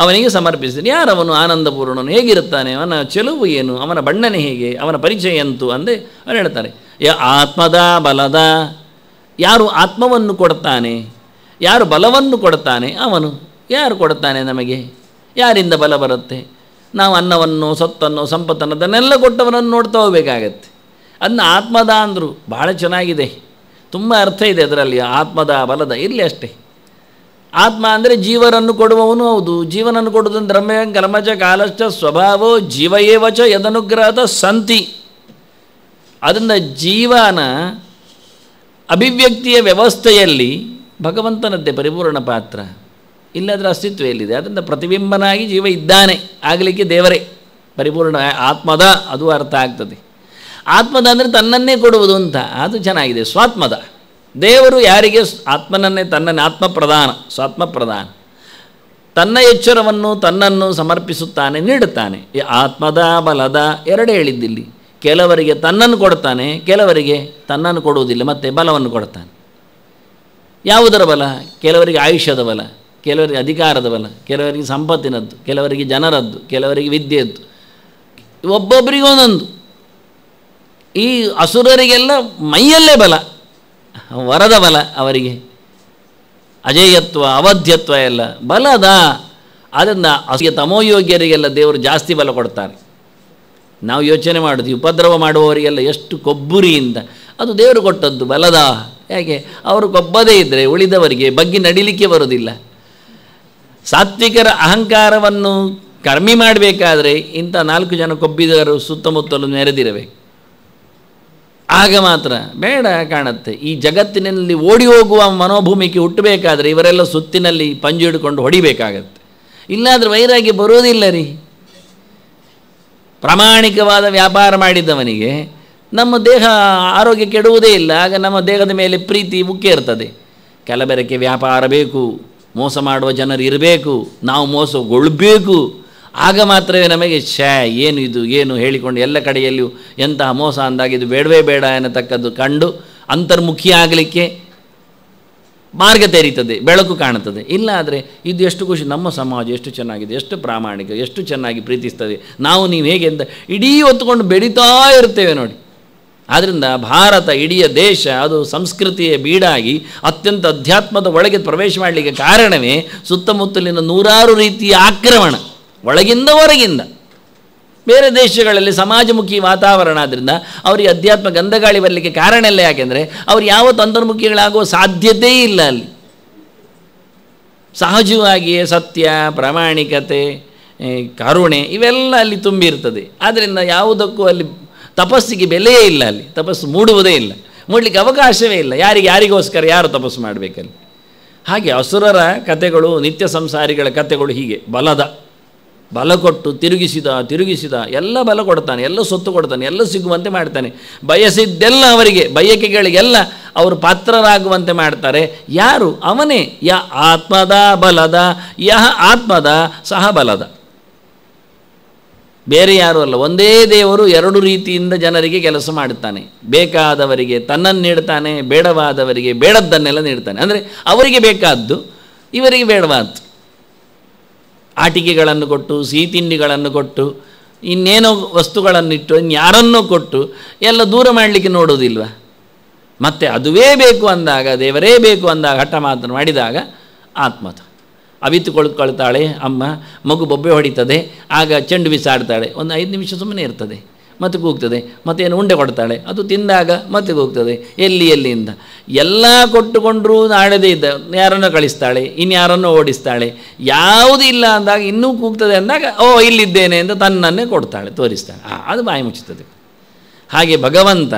ಅವನಿಗೆ ಸಮರ್ಪಿಸಿದೆ ಯಾರವನು ಆನಂದಪೂರ್ಣನು ಹೇಗಿರುತ್ತಾನೆ ಅವನ ಚೆಲುವು ಏನು ಅವನ ಬಣ್ಣನೆ ಹೇಗೆ ಅವನ ಪರಿಚಯ ಎಂತು ಅಂದೇ ಅವರು ಹೇಳ್ತಾರೆ ಯ ಆತ್ಮದ ಬಲದ ಯಾರು ಆತ್ಮವನ್ನು ಕೊಡ್ತಾನೆ ಯಾರು ಬಲವನ್ನು ಕೊಡ್ತಾನೆ ಅವನು ಯಾರು ಕೊಡ್ತಾನೆ ನಮಗೆ ಯಾರಿಂದ ಬಲ ಬರುತ್ತೆ ನಾವು ಅನ್ನವನ್ನು ಸೊತ್ತನ್ನು ಸಂಪತ್ತನ್ನು ಅದನ್ನೆಲ್ಲ ಕೊಟ್ಟವನನ್ನು ನೋಡ್ತಾ ಹೋಗಬೇಕಾಗತ್ತೆ ಅದನ್ನ ಆತ್ಮದ ಅಂದರು ಭಾಳ ಚೆನ್ನಾಗಿದೆ ತುಂಬ ಅರ್ಥ ಇದೆ ಅದರಲ್ಲಿ ಆತ್ಮದ ಬಲದ ಇರಲಿ ಅಷ್ಟೇ ಆತ್ಮ ಅಂದರೆ ಜೀವನನ್ನು ಕೊಡುವವನು ಹೌದು ಜೀವನನ್ನು ಕೊಡುವುದನ್ನು ಧರ್ಮ ಕರ್ಮಚ ಕಾಲಶ್ಚ ಸ್ವಭಾವೋ ಜೀವಯೇವಚ ಯದನುಗ್ರಹದ ಸಂತಿ ಅದರಿಂದ ಜೀವನ ಅಭಿವ್ಯಕ್ತಿಯ ವ್ಯವಸ್ಥೆಯಲ್ಲಿ ಭಗವಂತನದ್ದೇ ಪರಿಪೂರ್ಣ ಪಾತ್ರ ಇಲ್ಲದರ ಅಸ್ತಿತ್ವ ಎಲ್ಲಿದೆ ಅದರಿಂದ ಪ್ರತಿಬಿಂಬನಾಗಿ ಜೀವ ಇದ್ದಾನೆ ಆಗಲಿಕ್ಕೆ ದೇವರೇ ಪರಿಪೂರ್ಣ ಆತ್ಮದ ಅದು ಅರ್ಥ ಆಗ್ತದೆ ಆತ್ಮದ ಅಂದರೆ ತನ್ನನ್ನೇ ಕೊಡುವುದು ಅಂತ ಅದು ಚೆನ್ನಾಗಿದೆ ಸ್ವಾತ್ಮದ ದೇವರು ಯಾರಿಗೆ ಆತ್ಮನನ್ನೇ ತನ್ನನ್ನು ಆತ್ಮ ಪ್ರಧಾನ ಸ್ವಾತ್ಮ ಪ್ರಧಾನ ತನ್ನ ಎಚ್ಚರವನ್ನು ತನ್ನನ್ನು ಸಮರ್ಪಿಸುತ್ತಾನೆ ನೀಡುತ್ತಾನೆ ಆತ್ಮದ ಬಲದ ಎರಡು ಹೇಳಿದ್ದಿಲ್ಲಿ ಕೆಲವರಿಗೆ ತನ್ನನ್ನು ಕೊಡ್ತಾನೆ ಕೆಲವರಿಗೆ ತನ್ನನ್ನು ಕೊಡುವುದಿಲ್ಲ ಮತ್ತು ಬಲವನ್ನು ಕೊಡ್ತಾನೆ ಯಾವುದರ ಬಲ ಕೆಲವರಿಗೆ ಆಯುಷ್ಯದ ಬಲ ಕೆಲವರಿಗೆ ಅಧಿಕಾರದ ಬಲ ಕೆಲವರಿಗೆ ಸಂಪತ್ತಿನದ್ದು ಕೆಲವರಿಗೆ ಜನರದ್ದು ಕೆಲವರಿಗೆ ವಿದ್ಯೆಯದ್ದು ಒಂದೊಂದು ಈ ಅಸುರರಿಗೆಲ್ಲ ಮೈಯಲ್ಲೇ ಬಲ ವರದ ಬಲ ಅವರಿಗೆ ಅಜೇಯತ್ವ ಅವಧ್ಯತ್ವ ಎಲ್ಲ ಬಲದ ಆದ್ದರಿಂದ ಅಸಿಗೆ ತಮೋಯೋಗ್ಯರಿಗೆಲ್ಲ ದೇವರು ಜಾಸ್ತಿ ಬಲ ಕೊಡ್ತಾರೆ ನಾವು ಯೋಚನೆ ಮಾಡೋದು ಉಪದ್ರವ ಮಾಡುವವರಿಗೆಲ್ಲ ಎಷ್ಟು ಕೊಬ್ಬುರಿಯಿಂದ ಅದು ದೇವರು ಕೊಟ್ಟದ್ದು ಬಲದ ಹೇಗೆ ಅವರು ಕೊಬ್ಬದೇ ಇದ್ದರೆ ಉಳಿದವರಿಗೆ ಬಗ್ಗಿ ನಡಿಲಿಕ್ಕೆ ಬರುವುದಿಲ್ಲ ಸಾತ್ವಿಕರ ಅಹಂಕಾರವನ್ನು ಕಡಿಮೆ ಮಾಡಬೇಕಾದ್ರೆ ಇಂಥ ನಾಲ್ಕು ಜನ ಕೊಬ್ಬಿದವರು ಸುತ್ತಮುತ್ತಲು ನೆರೆದಿರಬೇಕು ಆಗ ಮಾತ್ರ ಬೇಡ ಕಾಣುತ್ತೆ ಈ ಜಗತ್ತಿನಲ್ಲಿ ಓಡಿ ಹೋಗುವ ಮನೋಭೂಮಿಕೆ ಹುಟ್ಟಬೇಕಾದ್ರೆ ಇವರೆಲ್ಲ ಸುತ್ತಿನಲ್ಲಿ ಪಂಜು ಹಿಡ್ಕೊಂಡು ಹೊಡಿಬೇಕಾಗತ್ತೆ ಇಲ್ಲಾದ್ರೆ ವೈರಾಗ್ಯ ಬರೋದಿಲ್ಲ ರೀ ಪ್ರಾಮಾಣಿಕವಾದ ವ್ಯಾಪಾರ ಮಾಡಿದ್ದವನಿಗೆ ನಮ್ಮ ದೇಹ ಆರೋಗ್ಯ ಕೆಡುವುದೇ ಇಲ್ಲ ಆಗ ನಮ್ಮ ದೇಹದ ಮೇಲೆ ಪ್ರೀತಿ ಮುಖ್ಯ ಇರ್ತದೆ ಕೆಲಬೆರಕೆ ವ್ಯಾಪಾರ ಬೇಕು ಮೋಸ ಮಾಡುವ ಜನರು ಇರಬೇಕು ನಾವು ಮೋಸಗೊಳ್ಬೇಕು ಆಗ ಮಾತ್ರವೇ ನಮಗೆ ಶ್ಯಾ ಏನು ಇದು ಏನು ಹೇಳಿಕೊಂಡು ಎಲ್ಲ ಕಡೆಯಲ್ಲಿಯೂ ಎಂತಹ ಮೋಸ ಅಂದಾಗ ಇದು ಬೇಡವೇ ಬೇಡ ಎನ್ನತಕ್ಕದ್ದು ಕಂಡು ಆಗಲಿಕ್ಕೆ ಮಾರ್ಗ ತೆರೀತದೆ ಬೆಳಕು ಕಾಣುತ್ತದೆ ಇಲ್ಲ ಆದರೆ ಇದು ಎಷ್ಟು ಖುಷಿ ನಮ್ಮ ಸಮಾಜ ಎಷ್ಟು ಚೆನ್ನಾಗಿದೆ ಎಷ್ಟು ಪ್ರಾಮಾಣಿಕ ಎಷ್ಟು ಚೆನ್ನಾಗಿ ಪ್ರೀತಿಸ್ತದೆ ನಾವು ನೀವು ಹೇಗೆ ಅಂತ ಇಡೀ ಹೊತ್ಕೊಂಡು ಬೆಳೀತಾ ಇರ್ತೇವೆ ನೋಡಿ ಆದ್ದರಿಂದ ಭಾರತ ಇಡೀ ದೇಶ ಅದು ಸಂಸ್ಕೃತಿಯ ಬೀಡಾಗಿ ಅತ್ಯಂತ ಅಧ್ಯಾತ್ಮದ ಒಳಗೆ ಪ್ರವೇಶ ಮಾಡಲಿಕ್ಕೆ ಕಾರಣವೇ ಸುತ್ತಮುತ್ತಲಿನ ನೂರಾರು ರೀತಿಯ ಆಕ್ರಮಣ ಒಳಗಿಂದ ಹೊರಗಿಂದ ಬೇರೆ ದೇಶಗಳಲ್ಲಿ ಸಮಾಜಮುಖಿ ವಾತಾವರಣ ಆದ್ದರಿಂದ ಅವರಿಗೆ ಅಧ್ಯಾತ್ಮ ಗಂಧಗಾಳಿ ಬರಲಿಕ್ಕೆ ಕಾರಣ ಎಲ್ಲ ಯಾಕೆಂದರೆ ಅವ್ರು ಯಾವ ಅಂತರ್ಮುಖಿಗಳಾಗುವ ಸಾಧ್ಯತೆ ಇಲ್ಲ ಅಲ್ಲಿ ಸಹಜವಾಗಿಯೇ ಸತ್ಯ ಪ್ರಾಮಾಣಿಕತೆ ಕರುಣೆ ಇವೆಲ್ಲ ಅಲ್ಲಿ ತುಂಬಿರ್ತದೆ ಆದ್ದರಿಂದ ಯಾವುದಕ್ಕೂ ಅಲ್ಲಿ ತಪಸ್ಸಿಗೆ ಬೆಲೆಯೇ ಇಲ್ಲ ಅಲ್ಲಿ ತಪಸ್ಸು ಮೂಡುವುದೇ ಇಲ್ಲ ಮೂಡಲಿಕ್ಕೆ ಅವಕಾಶವೇ ಇಲ್ಲ ಯಾರಿಗೆ ಯಾರಿಗೋಸ್ಕರ ಯಾರು ತಪಸ್ಸು ಮಾಡಬೇಕಲ್ಲಿ ಹಾಗೆ ಅಸುರರ ಕಥೆಗಳು ನಿತ್ಯ ಸಂಸಾರಿಗಳ ಕಥೆಗಳು ಹೀಗೆ ಬಲದ ಬಲ ಕೊಟ್ಟು ತಿರುಗಿಸಿದ ತಿರುಗಿಸಿದ ಎಲ್ಲ ಬಲ ಕೊಡ್ತಾನೆ ಎಲ್ಲ ಸೊತ್ತು ಕೊಡ್ತಾನೆ ಎಲ್ಲ ಸಿಗುವಂತೆ ಮಾಡ್ತಾನೆ ಬಯಸಿದ್ದೆಲ್ಲ ಅವರಿಗೆ ಬಯಕೆಗಳಿಗೆಲ್ಲ ಅವರು ಪಾತ್ರರಾಗುವಂತೆ ಮಾಡ್ತಾರೆ ಯಾರು ಅವನೇ ಯ ಆತ್ಮದ ಬಲದ ಯಹ ಆತ್ಮದ ಸಹ ಬಲದ ಬೇರೆ ಯಾರೂ ಅಲ್ಲ ಒಂದೇ ದೇವರು ಎರಡು ರೀತಿಯಿಂದ ಜನರಿಗೆ ಕೆಲಸ ಮಾಡುತ್ತಾನೆ ಬೇಕಾದವರಿಗೆ ತನ್ನನ್ನು ನೀಡ್ತಾನೆ ಬೇಡವಾದವರಿಗೆ ಬೇಡದ್ದನ್ನೆಲ್ಲ ನೀಡ್ತಾನೆ ಅಂದರೆ ಅವರಿಗೆ ಬೇಕಾದ್ದು ಇವರಿಗೆ ಬೇಡವಾದ್ದು ಆಟಿಕೆಗಳನ್ನು ಕೊಟ್ಟು ಸಿಹಿ ತಿಂಡಿಗಳನ್ನು ಕೊಟ್ಟು ಇನ್ನೇನೋ ವಸ್ತುಗಳನ್ನು ಇಟ್ಟು ಇನ್ಯಾರನ್ನೂ ಕೊಟ್ಟು ಎಲ್ಲ ದೂರ ಮಾಡಲಿಕ್ಕೆ ನೋಡೋದಿಲ್ವ ಮತ್ತು ಅದುವೇ ಬೇಕು ಅಂದಾಗ ದೇವರೇ ಬೇಕು ಅಂದಾಗ ಹಠ ಮಾತನ್ನು ಮಾಡಿದಾಗ ಆತ್ಮತ ಅವಿತುಕೊಳ್ಕೊಳ್ತಾಳೆ ಅಮ್ಮ ಮಗು ಬೊಬ್ಬೆ ಹೊಡಿತದೆ ಆಗ ಚೆಂಡು ಬಿಸಾಡ್ತಾಳೆ ಒಂದು ಐದು ನಿಮಿಷ ಸುಮ್ಮನೆ ಇರ್ತದೆ ಮತ್ತೆ ಕೂಗ್ತದೆ ಮತ್ತೇನು ಉಂಡೆ ಕೊಡ್ತಾಳೆ ಅದು ತಿಂದಾಗ ಮತ್ತೆ ಕೂಗ್ತದೆ ಎಲ್ಲಿ ಎಲ್ಲಿಯಿಂದ ಎಲ್ಲ ಕೊಟ್ಟುಕೊಂಡರೂ ನಾಳೆದೇ ಇದ್ದ ಯಾರನ್ನೋ ಕಳಿಸ್ತಾಳೆ ಇನ್ಯಾರನ್ನೋ ಓಡಿಸ್ತಾಳೆ ಯಾವುದು ಇಲ್ಲ ಅಂದಾಗ ಇನ್ನೂ ಕೂಗ್ತದೆ ಅಂದಾಗ ಓ ಇಲ್ಲಿದ್ದೇನೆ ಅಂತ ತನ್ನನ್ನೇ ಕೊಡ್ತಾಳೆ ತೋರಿಸ್ತಾಳೆ ಅದು ಬಾಯಿ ಮುಚ್ಚುತ್ತದೆ ಹಾಗೆ ಭಗವಂತ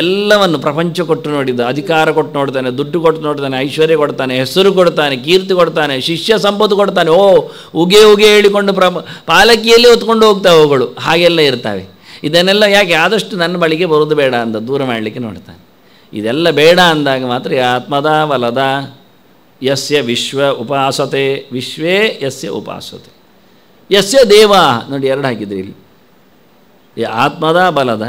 ಎಲ್ಲವನ್ನು ಪ್ರಪಂಚ ಕೊಟ್ಟು ನೋಡಿದ ಅಧಿಕಾರ ಕೊಟ್ಟು ನೋಡ್ತಾನೆ ದುಡ್ಡು ಕೊಟ್ಟು ನೋಡ್ತಾನೆ ಐಶ್ವರ್ಯ ಕೊಡ್ತಾನೆ ಹೆಸರು ಕೊಡ್ತಾನೆ ಕೀರ್ತಿ ಕೊಡ್ತಾನೆ ಶಿಷ್ಯ ಸಂಪತ್ತು ಕೊಡ್ತಾನೆ ಓ ಉಗೆ ಉಗೆ ಹೇಳಿಕೊಂಡು ಪ್ರ ಪಾಲಕಿಯಲ್ಲಿ ಹೊತ್ಕೊಂಡು ಹೋಗ್ತಾ ಅವುಗಳು ಹಾಗೆಲ್ಲ ಇರ್ತವೆ ಇದನ್ನೆಲ್ಲ ಯಾಕೆ ಆದಷ್ಟು ನನ್ನ ಬಳಿಗೆ ಬರೋದು ಬೇಡ ಅಂತ ದೂರ ಮಾಡಲಿಕ್ಕೆ ನೋಡ್ತಾನೆ ಇದೆಲ್ಲ ಬೇಡ ಅಂದಾಗ ಮಾತ್ರ ಆತ್ಮದ ವಲದ ಯಸ್ಯ ವಿಶ್ವ ಉಪಾಸತೆ ವಿಶ್ವೇ ಯಸ್ಯ ಉಪಾಸತೆ ಯಸ್ಯ ದೇವ ನೋಡಿ ಎರಡು ಹಾಕಿದ್ರು ಇಲ್ಲಿ ಆತ್ಮದ ಬಲದ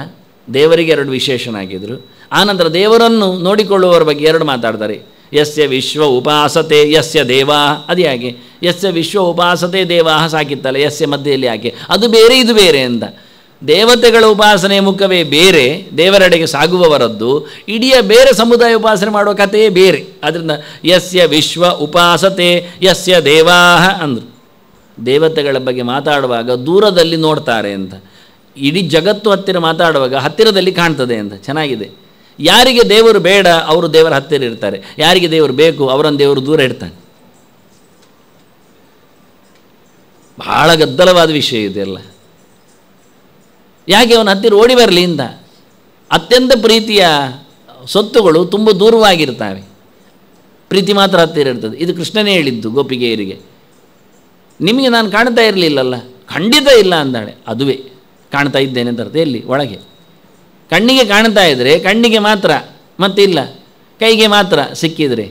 ದೇವರಿಗೆ ಎರಡು ವಿಶೇಷಣ ಆಗಿದ್ರು ಆನಂತರ ದೇವರನ್ನು ನೋಡಿಕೊಳ್ಳುವವರ ಬಗ್ಗೆ ಎರಡು ಮಾತಾಡ್ತಾರೆ ಯಸ್ಯ ವಿಶ್ವ ಉಪಾಸತೆ ಯಸ್ಯ ದೇವಾ ಅದು ಯಾಕೆ ಯಸ್ಯ ವಿಶ್ವ ಉಪಾಸತೆ ದೇವಾ ಸಾಕಿತ್ತಲ್ಲ ಯಸ್ಯ ಮಧ್ಯೆಯಲ್ಲಿ ಯಾಕೆ ಅದು ಬೇರೆ ಇದು ಬೇರೆ ಅಂತ ದೇವತೆಗಳ ಉಪಾಸನೆಯ ಮುಖವೇ ಬೇರೆ ದೇವರೆಡೆಗೆ ಸಾಗುವವರದ್ದು ಇಡೀ ಬೇರೆ ಸಮುದಾಯ ಉಪಾಸನೆ ಮಾಡುವ ಕಥೆಯೇ ಬೇರೆ ಅದರಿಂದ ಯಸ್ಯ ವಿಶ್ವ ಉಪಾಸತೆ ಯಸ್ಯ ದೇವಾಹ ಅಂದರು ದೇವತೆಗಳ ಬಗ್ಗೆ ಮಾತಾಡುವಾಗ ದೂರದಲ್ಲಿ ನೋಡ್ತಾರೆ ಅಂತ ಇಡೀ ಜಗತ್ತು ಹತ್ತಿರ ಮಾತಾಡುವಾಗ ಹತ್ತಿರದಲ್ಲಿ ಕಾಣ್ತದೆ ಅಂತ ಚೆನ್ನಾಗಿದೆ ಯಾರಿಗೆ ದೇವರು ಬೇಡ ಅವರು ದೇವರ ಹತ್ತಿರ ಇರ್ತಾರೆ ಯಾರಿಗೆ ದೇವರು ಬೇಕು ಅವರನ್ನು ದೇವರು ದೂರ ಇಡ್ತಾನೆ ಬಹಳ ಗದ್ದಲವಾದ ವಿಷಯ ಇದೆಲ್ಲ ಯಾಕೆ ಅವನ ಹತ್ತಿರ ಓಡಿ ಬರಲಿ ಇಂದ ಅತ್ಯಂತ ಪ್ರೀತಿಯ ಸೊತ್ತುಗಳು ತುಂಬ ದೂರವಾಗಿರ್ತವೆ ಪ್ರೀತಿ ಮಾತ್ರ ಹತ್ತಿರ ಇರ್ತದೆ ಇದು ಕೃಷ್ಣನೇ ಹೇಳಿದ್ದು ಗೋಪಿಗೆಯರಿಗೆ ನಿಮಗೆ ನಾನು ಕಾಣ್ತಾ ಇರಲಿಲ್ಲಲ್ಲ ಖಂಡಿತ ಇಲ್ಲ ಅಂದಾಳೆ ಅದುವೇ ಕಾಣ್ತಾ ಇದ್ದೇನೆ ಅಂತ ಅರ್ಥ ಎಲ್ಲಿ ಒಳಗೆ ಕಣ್ಣಿಗೆ ಕಾಣ್ತಾ ಇದ್ದರೆ ಕಣ್ಣಿಗೆ ಮಾತ್ರ ಮತ್ತಿಲ್ಲ ಕೈಗೆ ಮಾತ್ರ ಸಿಕ್ಕಿದರೆ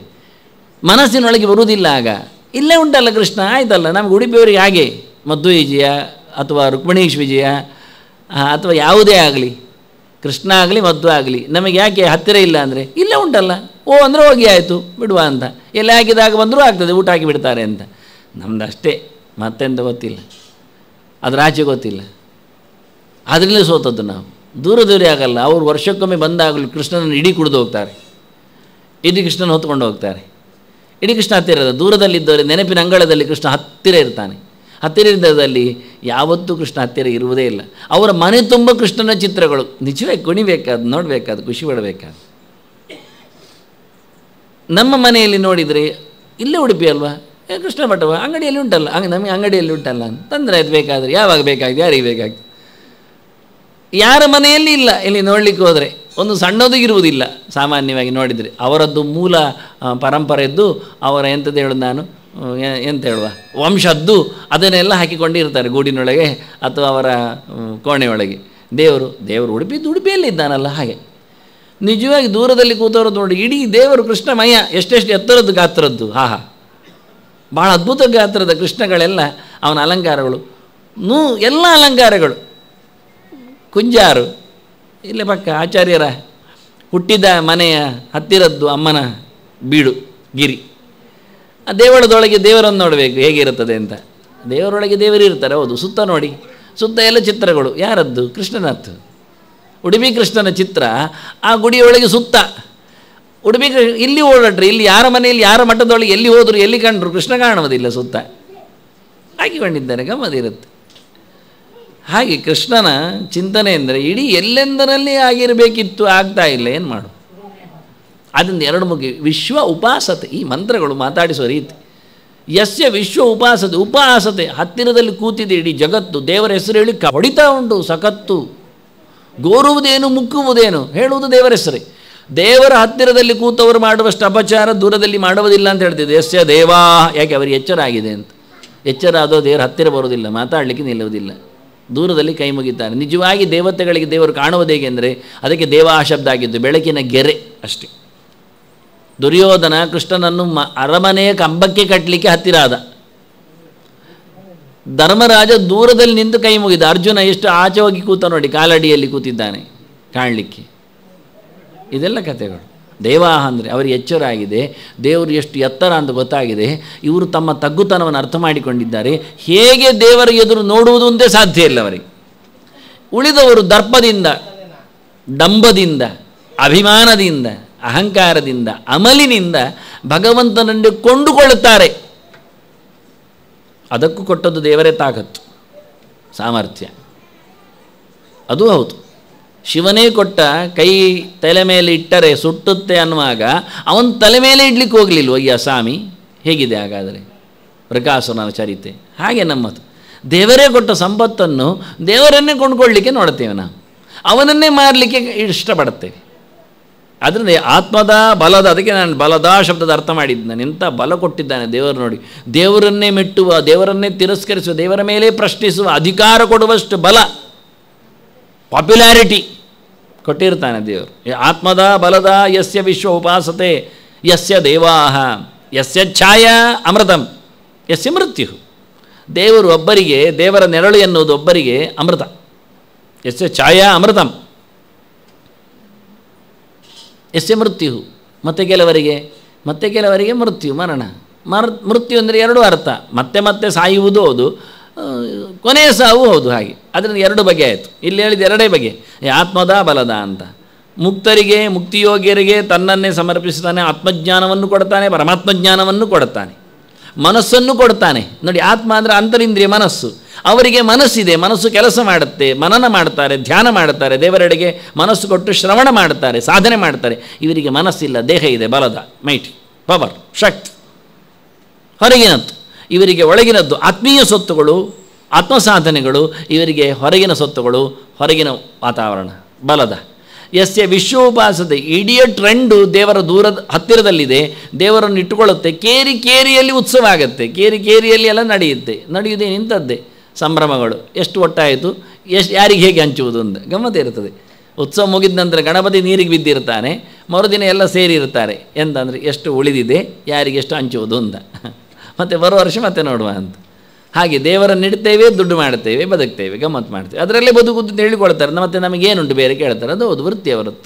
ಮನಸ್ಸಿನೊಳಗೆ ಬರುವುದಿಲ್ಲ ಆಗ ಇಲ್ಲೇ ಉಂಟಲ್ಲ ಕೃಷ್ಣ ಆಯ್ತಲ್ಲ ನಮಗೆ ಉಡುಪಿಯವರಿಗೆ ಹಾಗೆ ಮದ್ದು ವಿಜಯ ಅಥವಾ ರುಕ್ಮಿಣೀಶ್ ವಿಜಯ ಅಥವಾ ಯಾವುದೇ ಆಗಲಿ ಕೃಷ್ಣ ಆಗಲಿ ಮದ್ದು ಆಗಲಿ ನಮಗೆ ಯಾಕೆ ಹತ್ತಿರ ಇಲ್ಲ ಅಂದರೆ ಇಲ್ಲ ಉಂಟಲ್ಲ ಓ ಅಂದರೆ ಹೋಗಿ ಆಯಿತು ಬಿಡುವ ಅಂತ ಎಲ್ಲ ಹಾಕಿದಾಗ ಬಂದರೂ ಆಗ್ತದೆ ಊಟ ಹಾಕಿ ಬಿಡ್ತಾರೆ ಅಂತ ನಮ್ದು ಅಷ್ಟೇ ಮತ್ತೆಂತ ಗೊತ್ತಿಲ್ಲ ಅದರ ಆಚೆ ಗೊತ್ತಿಲ್ಲ ಅದರಲ್ಲೇ ಸೋತದ್ದು ನಾವು ದೂರ ದೂರ ಆಗಲ್ಲ ಅವರು ವರ್ಷಕ್ಕೊಮ್ಮೆ ಬಂದಾಗಲೂ ಕೃಷ್ಣನ ಇಡೀ ಕುಡಿದು ಹೋಗ್ತಾರೆ ಇಡೀ ಕೃಷ್ಣನ ಹೊತ್ಕೊಂಡು ಹೋಗ್ತಾರೆ ಇಡೀ ಕೃಷ್ಣ ಹತ್ತಿರ ಇರೋದು ದೂರದಲ್ಲಿದ್ದವರೆ ನೆನಪಿನ ಅಂಗಳದಲ್ಲಿ ಕೃಷ್ಣ ಹತ್ತಿರ ಇರ್ತಾನೆ ಹತ್ತಿರದಲ್ಲಿ ಯಾವತ್ತೂ ಕೃಷ್ಣ ಹತ್ತಿರ ಇರುವುದೇ ಇಲ್ಲ ಅವರ ಮನೆ ತುಂಬ ಕೃಷ್ಣನ ಚಿತ್ರಗಳು ನಿಜವಾಗಿ ಕುಣಿಬೇಕಾದ ನೋಡಬೇಕಾದ ಖುಷಿ ಪಡಬೇಕಾದ ನಮ್ಮ ಮನೆಯಲ್ಲಿ ನೋಡಿದರೆ ಇಲ್ಲೇ ಉಡುಪಿ ಅಲ್ವಾ ಕೃಷ್ಣ ಮಠವ ಅಂಗಡಿಯಲ್ಲಿ ಉಂಟಲ್ಲ ಹಂಗೆ ನಮಗೆ ಅಂಗಡಿಯಲ್ಲಿ ಉಂಟಲ್ಲ ತೊಂದರೆ ಅದು ಬೇಕಾದರೆ ಯಾವಾಗ ಬೇಕಾಗಿದೆ ಯಾರಿಗೆ ಬೇಕಾಗ್ತದೆ ಯಾರ ಮನೆಯಲ್ಲಿ ಇಲ್ಲ ಇಲ್ಲಿ ನೋಡಲಿಕ್ಕೆ ಹೋದರೆ ಒಂದು ಸಣ್ಣದು ಇರುವುದಿಲ್ಲ ಸಾಮಾನ್ಯವಾಗಿ ನೋಡಿದರೆ ಅವರದ್ದು ಮೂಲ ಪರಂಪರೆಯದ್ದು ಅವರ ಎಂಥದ್ದು ಹೇಳೋದು ನಾನು ಎಂತ ಹೇಳುವ ವಂಶದ್ದು ಅದನ್ನೆಲ್ಲ ಹಾಕಿಕೊಂಡಿರ್ತಾರೆ ಗೂಡಿನೊಳಗೆ ಅಥವಾ ಅವರ ಕೋಣೆಯೊಳಗೆ ದೇವರು ದೇವರು ಉಡುಪಿ ಇದ್ದಾನಲ್ಲ ಹಾಗೆ ನಿಜವಾಗಿ ದೂರದಲ್ಲಿ ಕೂತವರು ನೋಡಿ ಇಡೀ ದೇವರು ಕೃಷ್ಣಮಯ ಎಷ್ಟೆಷ್ಟು ಎತ್ತರದ್ದು ಗಾತ್ರದ್ದು ಹಾ ಹಾ ಭಾಳ ಅದ್ಭುತ ಗಾತ್ರದ ಕೃಷ್ಣಗಳೆಲ್ಲ ಅವನ ಅಲಂಕಾರಗಳು ನೂ ಎಲ್ಲ ಅಲಂಕಾರಗಳು ಕುಂಜಾರು ಇಲ್ಲೇ ಪಕ್ಕ ಆಚಾರ್ಯರ ಹುಟ್ಟಿದ ಮನೆಯ ಹತ್ತಿರದ್ದು ಅಮ್ಮನ ಬೀಡು ಗಿರಿ ಆ ದೇವಳದೊಳಗೆ ದೇವರನ್ನು ನೋಡಬೇಕು ಹೇಗಿರುತ್ತದೆ ಅಂತ ದೇವರೊಳಗೆ ದೇವರು ಇರ್ತಾರೆ ಹೌದು ಸುತ್ತ ನೋಡಿ ಸುತ್ತ ಎಲ್ಲ ಚಿತ್ರಗಳು ಯಾರದ್ದು ಕೃಷ್ಣನಾಥ್ ಉಡುಪಿ ಕೃಷ್ಣನ ಚಿತ್ರ ಆ ಗುಡಿಯೊಳಗೆ ಸುತ್ತ ಉಡುಪಿ ಇಲ್ಲಿ ಓಡಾಡ್ರಿ ಇಲ್ಲಿ ಯಾರ ಮನೆಯಲ್ಲಿ ಯಾರ ಮಠದೊಳಗೆ ಎಲ್ಲಿ ಹೋದರು ಎಲ್ಲಿ ಕಂಡ್ರು ಕೃಷ್ಣ ಕಾಣುವುದಿಲ್ಲ ಸುತ್ತ ಹಾಕಿಕೊಂಡಿದ್ದಾರೆ ಗಮ್ಮದಿರುತ್ತೆ ಹಾಗೆ ಕೃಷ್ಣನ ಚಿಂತನೆ ಅಂದರೆ ಇಡೀ ಎಲ್ಲೆಂದರಲ್ಲಿ ಆಗಿರಬೇಕಿತ್ತು ಆಗ್ತಾ ಇಲ್ಲ ಏನು ಮಾಡು ಆದ್ದರಿಂದ ಎರಡು ಮುಗಿ ವಿಶ್ವ ಉಪಾಸತೆ ಈ ಮಂತ್ರಗಳು ಮಾತಾಡಿಸುವ ರೀತಿ ಯಸ್ಯ ವಿಶ್ವ ಉಪಾಸತೆ ಉಪಾಸತೆ ಹತ್ತಿರದಲ್ಲಿ ಕೂತಿದೆ ಇಡೀ ಜಗತ್ತು ದೇವರ ಹೆಸರು ಹೇಳಿ ಕ ಉಂಟು ಸಕತ್ತು ಗೋರುವುದೇನು ಮುಕ್ಕುವುದೇನು ಹೇಳುವುದು ದೇವರ ಹೆಸರೇ ದೇವರ ಹತ್ತಿರದಲ್ಲಿ ಕೂತವರು ಮಾಡುವಷ್ಟು ಅಪಚಾರ ದೂರದಲ್ಲಿ ಮಾಡುವುದಿಲ್ಲ ಅಂತ ಹೇಳ್ತಿದ್ದೆ ಯಸ್ಯ ದೇವಾ ಯಾಕೆ ಅವರಿಗೆ ಎಚ್ಚರ ಆಗಿದೆ ಅಂತ ಎಚ್ಚರ ಆದೋ ದೇವರ ಹತ್ತಿರ ಬರುವುದಿಲ್ಲ ಮಾತಾಡಲಿಕ್ಕೆ ನಿಲ್ಲುವುದಿಲ್ಲ ದೂರದಲ್ಲಿ ಕೈ ಮುಗಿತಾನೆ ನಿಜವಾಗಿ ದೇವತೆಗಳಿಗೆ ದೇವರು ಕಾಣುವುದು ಹೇಗೆಂದರೆ ಅದಕ್ಕೆ ದೇವಾ ಶಬ್ದ ಆಗಿದ್ದು ಬೆಳಕಿನ ಗೆರೆ ಅಷ್ಟೇ ದುರ್ಯೋಧನ ಕೃಷ್ಣನನ್ನು ಮ ಅರಮನೆಯ ಕಂಬಕ್ಕೆ ಕಟ್ಟಲಿಕ್ಕೆ ಹತ್ತಿರ ಆದ ಧರ್ಮರಾಜ ದೂರದಲ್ಲಿ ನಿಂತು ಕೈ ಮುಗಿದ ಅರ್ಜುನ ಎಷ್ಟು ಆಚೆ ಹೋಗಿ ಕೂತ ನೋಡಿ ಕಾಲಡಿಯಲ್ಲಿ ಕೂತಿದ್ದಾನೆ ಕಾಣಲಿಕ್ಕೆ ಇದೆಲ್ಲ ಕಥೆಗಳು ದೇವಾಹ ಅಂದರೆ ಅವರು ಎಚ್ಚರಾಗಿದೆ ದೇವರು ಎಷ್ಟು ಎತ್ತರ ಅಂತ ಗೊತ್ತಾಗಿದೆ ಇವರು ತಮ್ಮ ತಗ್ಗುತನವನ್ನು ಅರ್ಥ ಮಾಡಿಕೊಂಡಿದ್ದಾರೆ ಹೇಗೆ ದೇವರ ಎದುರು ನೋಡುವುದು ಒಂದೇ ಸಾಧ್ಯ ಇಲ್ಲ ಅವರಿಗೆ ಉಳಿದವರು ದರ್ಪದಿಂದ ಡಂಬದಿಂದ ಅಭಿಮಾನದಿಂದ ಅಹಂಕಾರದಿಂದ ಅಮಲಿನಿಂದ ಭಗವಂತನನ್ನು ಕೊಂಡುಕೊಳ್ಳುತ್ತಾರೆ ಅದಕ್ಕೂ ಕೊಟ್ಟದ್ದು ದೇವರೇ ತಾಕತ್ತು ಸಾಮರ್ಥ್ಯ ಅದು ಹೌದು ಶಿವನೇ ಕೊಟ್ಟ ಕೈ ತಲೆ ಮೇಲೆ ಇಟ್ಟರೆ ಸುಟ್ಟುತ್ತೆ ಅನ್ನುವಾಗ ಅವನ ತಲೆ ಮೇಲೆ ಇಡ್ಲಿಕ್ಕೆ ಹೋಗಲಿಲ್ವ ಅಯ್ಯ ಸ್ವಾಮಿ ಹೇಗಿದೆ ಹಾಗಾದರೆ ಪ್ರಕಾಶನ ಚರಿತೆ ಹಾಗೆ ನಮ್ಮದು ದೇವರೇ ಕೊಟ್ಟ ಸಂಪತ್ತನ್ನು ದೇವರನ್ನೇ ಕೊಂಡುಕೊಳ್ಳಲಿಕ್ಕೆ ನೋಡ್ತೇವೆ ನಾವು ಅವನನ್ನೇ ಮಾರಲಿಕ್ಕೆ ಇಷ್ಟಪಡುತ್ತೇವೆ ಅದರಿಂದ ಆತ್ಮದ ಬಲದ ಅದಕ್ಕೆ ನಾನು ಬಲದ ಶಬ್ದದ ಅರ್ಥ ನಾನು ಎಂಥ ಬಲ ಕೊಟ್ಟಿದ್ದಾನೆ ದೇವರು ನೋಡಿ ದೇವರನ್ನೇ ಮೆಟ್ಟುವ ದೇವರನ್ನೇ ತಿರಸ್ಕರಿಸುವ ದೇವರ ಮೇಲೆ ಪ್ರಶ್ನಿಸುವ ಅಧಿಕಾರ ಕೊಡುವಷ್ಟು ಬಲ ಪಾಪ್ಯುಲಾರಿಟಿ ಕೊಟ್ಟಿರ್ತಾನೆ ದೇವರು ಆತ್ಮದ ಬಲದ ಯಸ್ಯ ವಿಶ್ವ ಉಪಾಸತೆ ಯಸ್ಯ ದೇವಾಹ ಯಸ್ಯ ಛಾಯ ಅಮೃತಂ ಯಸ್ಯ ಮೃತ್ಯು ದೇವರು ಒಬ್ಬರಿಗೆ ದೇವರ ನೆರಳು ಎನ್ನುವುದು ಒಬ್ಬರಿಗೆ ಅಮೃತ ಯಸ್ಯ ಛಾಯಾ ಅಮೃತಂ ಎಷ್ಟೇ ಮೃತ್ಯು ಮತ್ತೆ ಕೆಲವರಿಗೆ ಮತ್ತೆ ಕೆಲವರಿಗೆ ಮೃತ್ಯು ಮರಣ ಮರ್ ಮೃತ್ಯು ಅಂದರೆ ಎರಡು ಅರ್ಥ ಮತ್ತೆ ಮತ್ತೆ ಸಾಯುವುದು ಹೌದು ಕೊನೆಯ ಸಾವು ಹೌದು ಹಾಗೆ ಅದರಿಂದ ಎರಡು ಬಗೆ ಆಯಿತು ಇಲ್ಲಿ ಹೇಳಿದ ಎರಡೇ ಬಗೆ ಆತ್ಮದ ಬಲದ ಅಂತ ಮುಕ್ತರಿಗೆ ಮುಕ್ತಿಯೋಗ್ಯರಿಗೆ ತನ್ನನ್ನೇ ಸಮರ್ಪಿಸುತ್ತಾನೆ ಆತ್ಮಜ್ಞಾನವನ್ನು ಕೊಡ್ತಾನೆ ಪರಮಾತ್ಮಜ್ಞಾನವನ್ನು ಜ್ಞಾನವನ್ನು ಕೊಡ್ತಾನೆ ಮನಸ್ಸನ್ನು ಕೊಡ್ತಾನೆ ನೋಡಿ ಆತ್ಮ ಅಂದರೆ ಅಂತರಿಂದ್ರಿಯ ಮನಸ್ಸು ಅವರಿಗೆ ಮನಸ್ಸಿದೆ ಮನಸ್ಸು ಕೆಲಸ ಮಾಡುತ್ತೆ ಮನನ ಮಾಡ್ತಾರೆ ಧ್ಯಾನ ಮಾಡ್ತಾರೆ ದೇವರೆಡೆಗೆ ಮನಸ್ಸು ಕೊಟ್ಟು ಶ್ರವಣ ಮಾಡ್ತಾರೆ ಸಾಧನೆ ಮಾಡ್ತಾರೆ ಇವರಿಗೆ ಮನಸ್ಸಿಲ್ಲ ದೇಹ ಇದೆ ಬಲದ ಮೈಟಿ ಪವರ್ ಶಕ್ತಿ ಹೊರಗಿನದ್ದು ಇವರಿಗೆ ಒಳಗಿನದ್ದು ಆತ್ಮೀಯ ಸೊತ್ತುಗಳು ಸಾಧನೆಗಳು ಇವರಿಗೆ ಹೊರಗಿನ ಸೊತ್ತುಗಳು ಹೊರಗಿನ ವಾತಾವರಣ ಬಲದ ವಿಶ್ವ ಉಪಾಸದ ಇಡೀ ಟ್ರೆಂಡು ದೇವರ ದೂರದ ಹತ್ತಿರದಲ್ಲಿದೆ ದೇವರನ್ನು ಇಟ್ಟುಕೊಳ್ಳುತ್ತೆ ಕೇರಿ ಕೇರಿಯಲ್ಲಿ ಉತ್ಸವ ಆಗುತ್ತೆ ಕೇರಿ ಕೇರಿಯಲ್ಲಿ ಎಲ್ಲ ನಡೆಯುತ್ತೆ ನಡೆಯುವುದೇ ನಿಂತದ್ದೇ ಸಂಭ್ರಮಗಳು ಎಷ್ಟು ಒಟ್ಟಾಯಿತು ಎಷ್ಟು ಯಾರಿಗೆ ಹೇಗೆ ಹಂಚುವುದು ಅಂತ ಗಮ್ಮತ್ತೇ ಇರ್ತದೆ ಉತ್ಸವ ಮುಗಿದ ನಂತರ ಗಣಪತಿ ನೀರಿಗೆ ಬಿದ್ದಿರ್ತಾನೆ ಮರುದಿನ ಎಲ್ಲ ಸೇರಿರ್ತಾರೆ ಎಂತಂದರೆ ಎಷ್ಟು ಉಳಿದಿದೆ ಯಾರಿಗೆ ಎಷ್ಟು ಹಂಚುವುದು ಅಂತ ಮತ್ತು ಬರುವ ವರ್ಷ ಮತ್ತೆ ನೋಡುವ ಅಂತ ಹಾಗೆ ದೇವರನ್ನು ಇಡ್ತೇವೆ ದುಡ್ಡು ಮಾಡ್ತೇವೆ ಬದುಕ್ತೇವೆ ಗಮ್ಮತ್ತು ಮಾಡ್ತೇವೆ ಅದರಲ್ಲೇ ಬದುಕುದು ಹೇಳಿಕೊಳ್ತಾರೆ ಮತ್ತು ನಮಗೇನುಂಟು ಬೇರೆ ಕೇಳ್ತಾರೆ ಅದು ಹೌದು ವೃತ್ತಿ ಅವರದ್ದು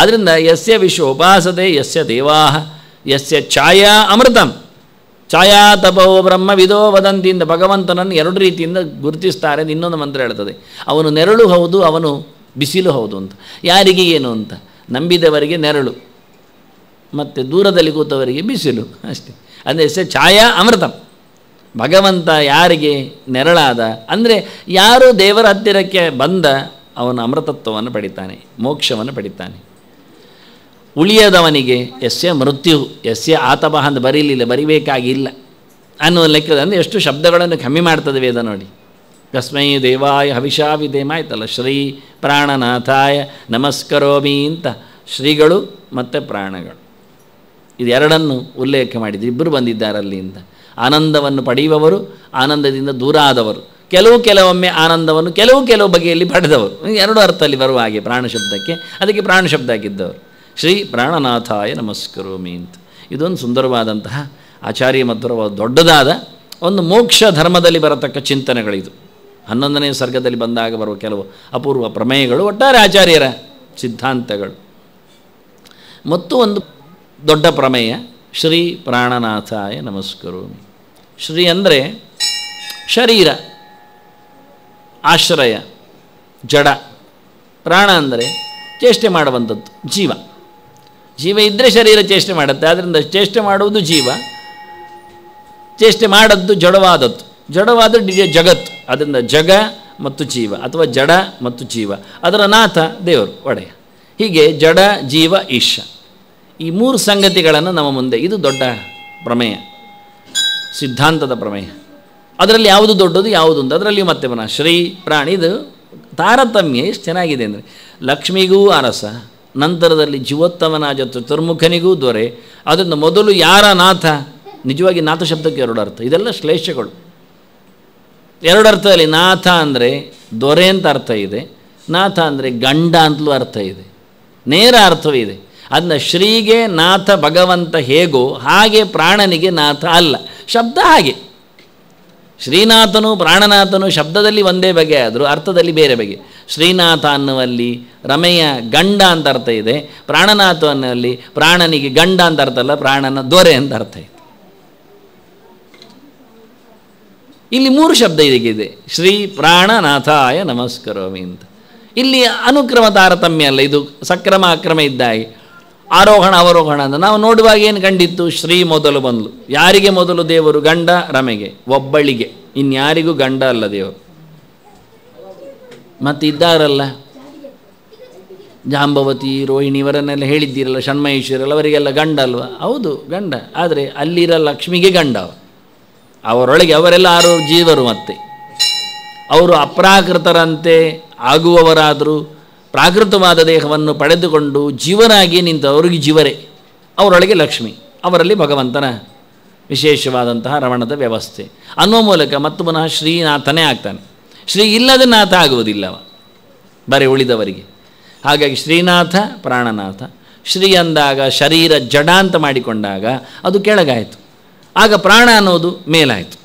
ಆದ್ದರಿಂದ ಯಸ್ಯ ವಿಶ್ವ ಉಪಾಸದೆ ಯಸ್ಯ ದೇವಾ ಯಸ್ಯ ಛಾಯಾ ಅಮೃತಂ ಛಾಯಾ ಬ್ರಹ್ಮ ಬ್ರಹ್ಮವಿದೋ ವದಂತಿಯಿಂದ ಭಗವಂತನನ್ನು ಎರಡು ರೀತಿಯಿಂದ ಗುರುತಿಸ್ತಾರೆ ಇನ್ನೊಂದು ಮಂತ್ರ ಹೇಳ್ತದೆ ಅವನು ನೆರಳು ಹೌದು ಅವನು ಬಿಸಿಲು ಹೌದು ಅಂತ ಯಾರಿಗೆ ಏನು ಅಂತ ನಂಬಿದವರಿಗೆ ನೆರಳು ಮತ್ತು ದೂರದಲ್ಲಿ ಕೂತವರಿಗೆ ಬಿಸಿಲು ಅಷ್ಟೇ ಅಂದರೆ ಸೆ ಛಾಯಾ ಅಮೃತ ಭಗವಂತ ಯಾರಿಗೆ ನೆರಳಾದ ಅಂದರೆ ಯಾರು ದೇವರ ಹತ್ತಿರಕ್ಕೆ ಬಂದ ಅವನು ಅಮೃತತ್ವವನ್ನು ಪಡಿತಾನೆ ಮೋಕ್ಷವನ್ನು ಪಡಿತಾನೆ ಉಳಿಯದವನಿಗೆ ಎಸ್ಯ ಮೃತ್ಯು ಎಸ್ಯ ಆತಪಃ ಅಂತ ಬರೀಲಿಲ್ಲ ಬರಿಬೇಕಾಗಿಲ್ಲ ಅನ್ನೋ ಲೆಕ್ಕದ ಅಂದರೆ ಎಷ್ಟು ಶಬ್ದಗಳನ್ನು ಕಮ್ಮಿ ಮಾಡ್ತದೆ ವೇದ ನೋಡಿ ಕಸ್ಮೈ ದೇವಾಯ ಹವಿಷಾ ದೇಮ ಆಯ್ತಲ್ಲ ಶ್ರೀ ಪ್ರಾಣನಾಥಾಯ ನಮಸ್ಕರೋಮಿ ಅಂತ ಶ್ರೀಗಳು ಮತ್ತು ಪ್ರಾಣಗಳು ಇದೆರಡನ್ನು ಉಲ್ಲೇಖ ಮಾಡಿದ್ರು ಇಬ್ಬರು ಬಂದಿದ್ದಾರೆ ಅಲ್ಲಿಂದ ಆನಂದವನ್ನು ಪಡೆಯುವವರು ಆನಂದದಿಂದ ದೂರ ಆದವರು ಕೆಲವು ಕೆಲವೊಮ್ಮೆ ಆನಂದವನ್ನು ಕೆಲವು ಕೆಲವು ಬಗೆಯಲ್ಲಿ ಪಡೆದವರು ಎರಡು ಅರ್ಥದಲ್ಲಿ ಬರುವ ಹಾಗೆ ಪ್ರಾಣ ಶಬ್ದಕ್ಕೆ ಅದಕ್ಕೆ ಪ್ರಾಣ ಶಬ್ದ ಆಗಿದ್ದವರು ಶ್ರೀ ಪ್ರಾಣನಾಥಾಯ ನಮಸ್ಕರೋಮಿ ಅಂತ ಇದೊಂದು ಸುಂದರವಾದಂತಹ ಆಚಾರ್ಯ ಮಧುರವಾದ ದೊಡ್ಡದಾದ ಒಂದು ಮೋಕ್ಷ ಧರ್ಮದಲ್ಲಿ ಬರತಕ್ಕ ಚಿಂತನೆಗಳಿದು ಹನ್ನೊಂದನೇ ಸರ್ಗದಲ್ಲಿ ಬಂದಾಗ ಬರುವ ಕೆಲವು ಅಪೂರ್ವ ಪ್ರಮೇಯಗಳು ಒಟ್ಟಾರೆ ಆಚಾರ್ಯರ ಸಿದ್ಧಾಂತಗಳು ಮತ್ತು ಒಂದು ದೊಡ್ಡ ಪ್ರಮೇಯ ಶ್ರೀ ಪ್ರಾಣನಾಥಾಯ ನಮಸ್ಕರೋಮಿ ಶ್ರೀ ಅಂದರೆ ಶರೀರ ಆಶ್ರಯ ಜಡ ಪ್ರಾಣ ಅಂದರೆ ಚೇಷ್ಟೆ ಮಾಡುವಂಥದ್ದು ಜೀವ ಜೀವ ಇದ್ದರೆ ಶರೀರ ಚೇಷ್ಟೆ ಮಾಡುತ್ತೆ ಆದ್ದರಿಂದ ಚೇಷ್ಟೆ ಮಾಡುವುದು ಜೀವ ಚೇಷ್ಟೆ ಮಾಡದ್ದು ಜಡವಾದದ್ದು ಜಡವಾದ ಜಗತ್ತು ಅದರಿಂದ ಜಗ ಮತ್ತು ಜೀವ ಅಥವಾ ಜಡ ಮತ್ತು ಜೀವ ಅದರ ನಾಥ ದೇವರು ಒಡೆಯ ಹೀಗೆ ಜಡ ಜೀವ ಈಶ ಈ ಮೂರು ಸಂಗತಿಗಳನ್ನು ನಮ್ಮ ಮುಂದೆ ಇದು ದೊಡ್ಡ ಪ್ರಮೇಯ ಸಿದ್ಧಾಂತದ ಪ್ರಮೇಯ ಅದರಲ್ಲಿ ಯಾವುದು ದೊಡ್ಡದು ಯಾವುದು ಅಂತ ಅದರಲ್ಲಿ ಮತ್ತೆ ಮನ ಶ್ರೀ ಪ್ರಾಣಿ ಇದು ತಾರತಮ್ಯ ಎಷ್ಟು ಚೆನ್ನಾಗಿದೆ ಅಂದರೆ ಲಕ್ಷ್ಮಿಗೂ ಅರಸ ನಂತರದಲ್ಲಿ ಜೀವೋತ್ತಮನ ಜೊತೆ ತುರ್ಮುಖನಿಗೂ ದೊರೆ ಅದರಿಂದ ಮೊದಲು ಯಾರ ನಾಥ ನಿಜವಾಗಿ ನಾಥ ಶಬ್ದಕ್ಕೆ ಎರಡು ಅರ್ಥ ಇದೆಲ್ಲ ಶ್ಲೇಷಗಳು ಎರಡು ಅರ್ಥದಲ್ಲಿ ನಾಥ ಅಂದರೆ ದೊರೆ ಅಂತ ಅರ್ಥ ಇದೆ ನಾಥ ಅಂದರೆ ಗಂಡ ಅಂತಲೂ ಅರ್ಥ ಇದೆ ನೇರ ಅರ್ಥವಿದೆ ಅದನ್ನ ಶ್ರೀಗೆ ನಾಥ ಭಗವಂತ ಹೇಗೋ ಹಾಗೆ ಪ್ರಾಣನಿಗೆ ನಾಥ ಅಲ್ಲ ಶಬ್ದ ಹಾಗೆ ಶ್ರೀನಾಥನು ಪ್ರಾಣನಾಥನು ಶಬ್ದದಲ್ಲಿ ಒಂದೇ ಬಗೆ ಆದರೂ ಅರ್ಥದಲ್ಲಿ ಬೇರೆ ಬಗೆ ಶ್ರೀನಾಥ ಅನ್ನುವಲ್ಲಿ ರಮೆಯ ಗಂಡ ಅಂತ ಅರ್ಥ ಇದೆ ಪ್ರಾಣನಾಥ ಅನ್ನುವಲ್ಲಿ ಪ್ರಾಣನಿಗೆ ಗಂಡ ಅಂತ ಅರ್ಥ ಅಲ್ಲ ಪ್ರಾಣನ ದೊರೆ ಅಂತ ಅರ್ಥ ಇದೆ ಇಲ್ಲಿ ಮೂರು ಶಬ್ದ ಇದಕ್ಕಿದೆ ಶ್ರೀ ಪ್ರಾಣನಾಥಾಯ ನಮಸ್ಕರೋಮಿ ಅಂತ ಇಲ್ಲಿ ಅನುಕ್ರಮ ತಾರತಮ್ಯ ಅಲ್ಲ ಇದು ಸಕ್ರಮ ಅಕ್ರಮ ಇದ್ದಾಗಿ ಆರೋಹಣ ಅವರೋಹಣ ಅಂತ ನಾವು ನೋಡುವಾಗ ಏನು ಕಂಡಿತ್ತು ಶ್ರೀ ಮೊದಲು ಬಂದಲು ಯಾರಿಗೆ ಮೊದಲು ದೇವರು ಗಂಡ ರಮೆಗೆ ಒಬ್ಬಳಿಗೆ ಇನ್ಯಾರಿಗೂ ಗಂಡ ಅಲ್ಲ ದೇವರು ಮತ್ತು ಇದ್ದಾರಲ್ಲ ಜಾಂಬವತಿ ರೋಹಿಣಿ ಇವರನ್ನೆಲ್ಲ ಹೇಳಿದ್ದೀರಲ್ಲ ಷಣ್ಮಹೇಶ್ವರಲ್ಲ ಅವರಿಗೆಲ್ಲ ಗಂಡ ಅಲ್ವಾ ಹೌದು ಗಂಡ ಆದರೆ ಅಲ್ಲಿರೋ ಲಕ್ಷ್ಮಿಗೆ ಗಂಡ ಅವರೊಳಗೆ ಅವರೆಲ್ಲ ಆರು ಜೀವರು ಮತ್ತೆ ಅವರು ಅಪ್ರಾಕೃತರಂತೆ ಆಗುವವರಾದರೂ ಪ್ರಾಕೃತವಾದ ದೇಹವನ್ನು ಪಡೆದುಕೊಂಡು ಜೀವನಾಗಿ ನಿಂತು ಅವರಿಗೆ ಜೀವರೇ ಅವರೊಳಗೆ ಲಕ್ಷ್ಮಿ ಅವರಲ್ಲಿ ಭಗವಂತನ ವಿಶೇಷವಾದಂತಹ ರಮಣದ ವ್ಯವಸ್ಥೆ ಅನ್ನೋ ಮೂಲಕ ಮತ್ತು ಪುನಃ ಶ್ರೀನಾಥನೇ ಆಗ್ತಾನೆ ಶ್ರೀ ಇಲ್ಲದ ನಾಥ ಆಗುವುದಿಲ್ಲವ ಬರೀ ಉಳಿದವರಿಗೆ ಹಾಗಾಗಿ ಶ್ರೀನಾಥ ಪ್ರಾಣನಾಥ ಶ್ರೀ ಅಂದಾಗ ಶರೀರ ಜಡ ಅಂತ ಮಾಡಿಕೊಂಡಾಗ ಅದು ಕೆಳಗಾಯಿತು ಆಗ ಪ್ರಾಣ ಅನ್ನೋದು ಮೇಲಾಯಿತು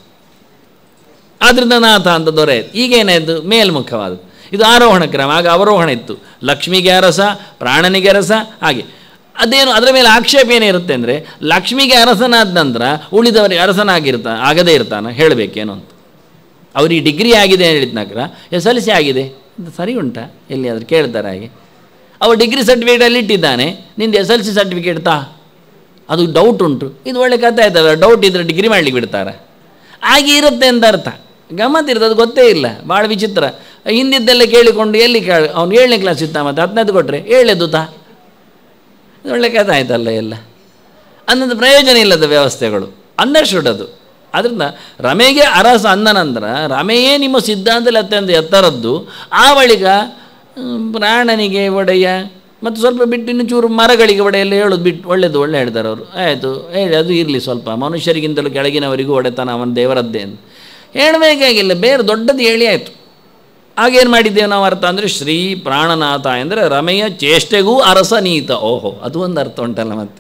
ಆದ್ದರಿಂದ ನಾಥ ಅಂತ ದೊರೆ ಈಗೇನಾಯಿತು ಮೇಲ್ಮುಖವಾದದ್ದು ಇದು ಆರೋಹಣ ಕ್ರಮ ಆಗ ಅವರೋಹಣ ಇತ್ತು ಲಕ್ಷ್ಮಿಗೆ ಅರಸ ಪ್ರಾಣನಿಗೆ ಅರಸ ಹಾಗೆ ಅದೇನು ಅದರ ಮೇಲೆ ಆಕ್ಷೇಪ ಏನಿರುತ್ತೆ ಅಂದರೆ ಲಕ್ಷ್ಮಿಗೆ ಅರಸನಾದ ನಂತರ ಉಳಿದವರಿಗೆ ಅರಸನಾಗಿರ್ತಾ ಆಗದೇ ಇರ್ತಾನೆ ಹೇಳಬೇಕೇನು ಅಂತ ಅವರಿಗೆ ಡಿಗ್ರಿ ಆಗಿದೆ ಹೇಳಿದ ನಗರ ಎಸ್ ಎಲ್ ಸಿ ಆಗಿದೆ ಸರಿ ಉಂಟಾ ಎಲ್ಲಿ ಆದರೂ ಕೇಳ್ತಾರೆ ಹಾಗೆ ಅವ್ರು ಡಿಗ್ರಿ ಸರ್ಟಿಫಿಕೇಟಲ್ಲಿ ಇಟ್ಟಿದ್ದಾನೆ ನಿಂದು ಎಸ್ ಎಲ್ ಸಿ ಸರ್ಟಿಫಿಕೇಟ್ ತಾ ಅದು ಡೌಟ್ ಉಂಟು ಇದು ಒಳ್ಳೆ ಕಥೆ ಆಯ್ತಲ್ಲ ಡೌಟ್ ಇದ್ದರೆ ಡಿಗ್ರಿ ಮಾಡಲಿಕ್ಕೆ ಬಿಡ್ತಾರೆ ಹಾಗೆ ಇರುತ್ತೆ ಅಂತ ಅರ್ಥ ಗಮ್ಮತ್ ಇರ್ತದೆ ಅದು ಗೊತ್ತೇ ಇಲ್ಲ ಭಾಳ ವಿಚಿತ್ರ ಹಿಂದಿದ್ದೆಲ್ಲ ಕೇಳಿಕೊಂಡು ಎಲ್ಲಿ ಕೇಳ ಅವ್ನು ಏಳನೇ ಕ್ಲಾಸ್ ಇತ್ತ ಮತ್ತು ಹತ್ತನೇದು ಕೊಟ್ಟರೆ ಏಳೇದು ತಾ ಇದು ಒಳ್ಳೆ ಕಥೆ ಆಯ್ತಲ್ಲ ಎಲ್ಲ ಅನ್ನೊಂದು ಪ್ರಯೋಜನ ಇಲ್ಲದ ವ್ಯವಸ್ಥೆಗಳು ಅಂದರೆ ಅದು ಆದ್ದರಿಂದ ರಮೆಗೆ ಅರಸ ನಂತರ ರಮೆಯೇ ನಿಮ್ಮ ಸಿದ್ಧಾಂತದಲ್ಲಿ ಅತ್ಯಂತ ಎತ್ತರದ್ದು ಆ ಬಳಿಕ ಪ್ರಾಣನಿಗೆ ಒಡೆಯ ಮತ್ತು ಸ್ವಲ್ಪ ಬಿಟ್ಟು ಇನ್ನು ಚೂರು ಮರಗಳಿಗೆ ಒಡೆಯಲ್ಲ ಹೇಳೋದು ಬಿಟ್ಟು ಒಳ್ಳೆಯದು ಒಳ್ಳೆ ಹೇಳ್ತಾರೆ ಅವರು ಆಯಿತು ಹೇಳಿ ಅದು ಇರಲಿ ಸ್ವಲ್ಪ ಮನುಷ್ಯರಿಗಿಂತಲೂ ಕೆಳಗಿನವರಿಗೂ ಒಡೆತಾನ ಅವನ ದೇವರದ್ದೇ ಅಂತ ಹೇಳಬೇಕಾಗಿಲ್ಲ ಬೇರೆ ದೊಡ್ಡದು ಹೇಳಿ ಆಯಿತು ಆಗೇನು ಮಾಡಿದ್ದೇವೆ ನಾವು ಅರ್ಥ ಅಂದರೆ ಶ್ರೀ ಪ್ರಾಣನಾಥ ಅಂದರೆ ರಮೆಯ ಚೇಷ್ಟೆಗೂ ಅರಸನೀತ ಓಹೋ ಅದು ಒಂದು ಅರ್ಥ ಉಂಟಲ್ಲ ಮತ್ತೆ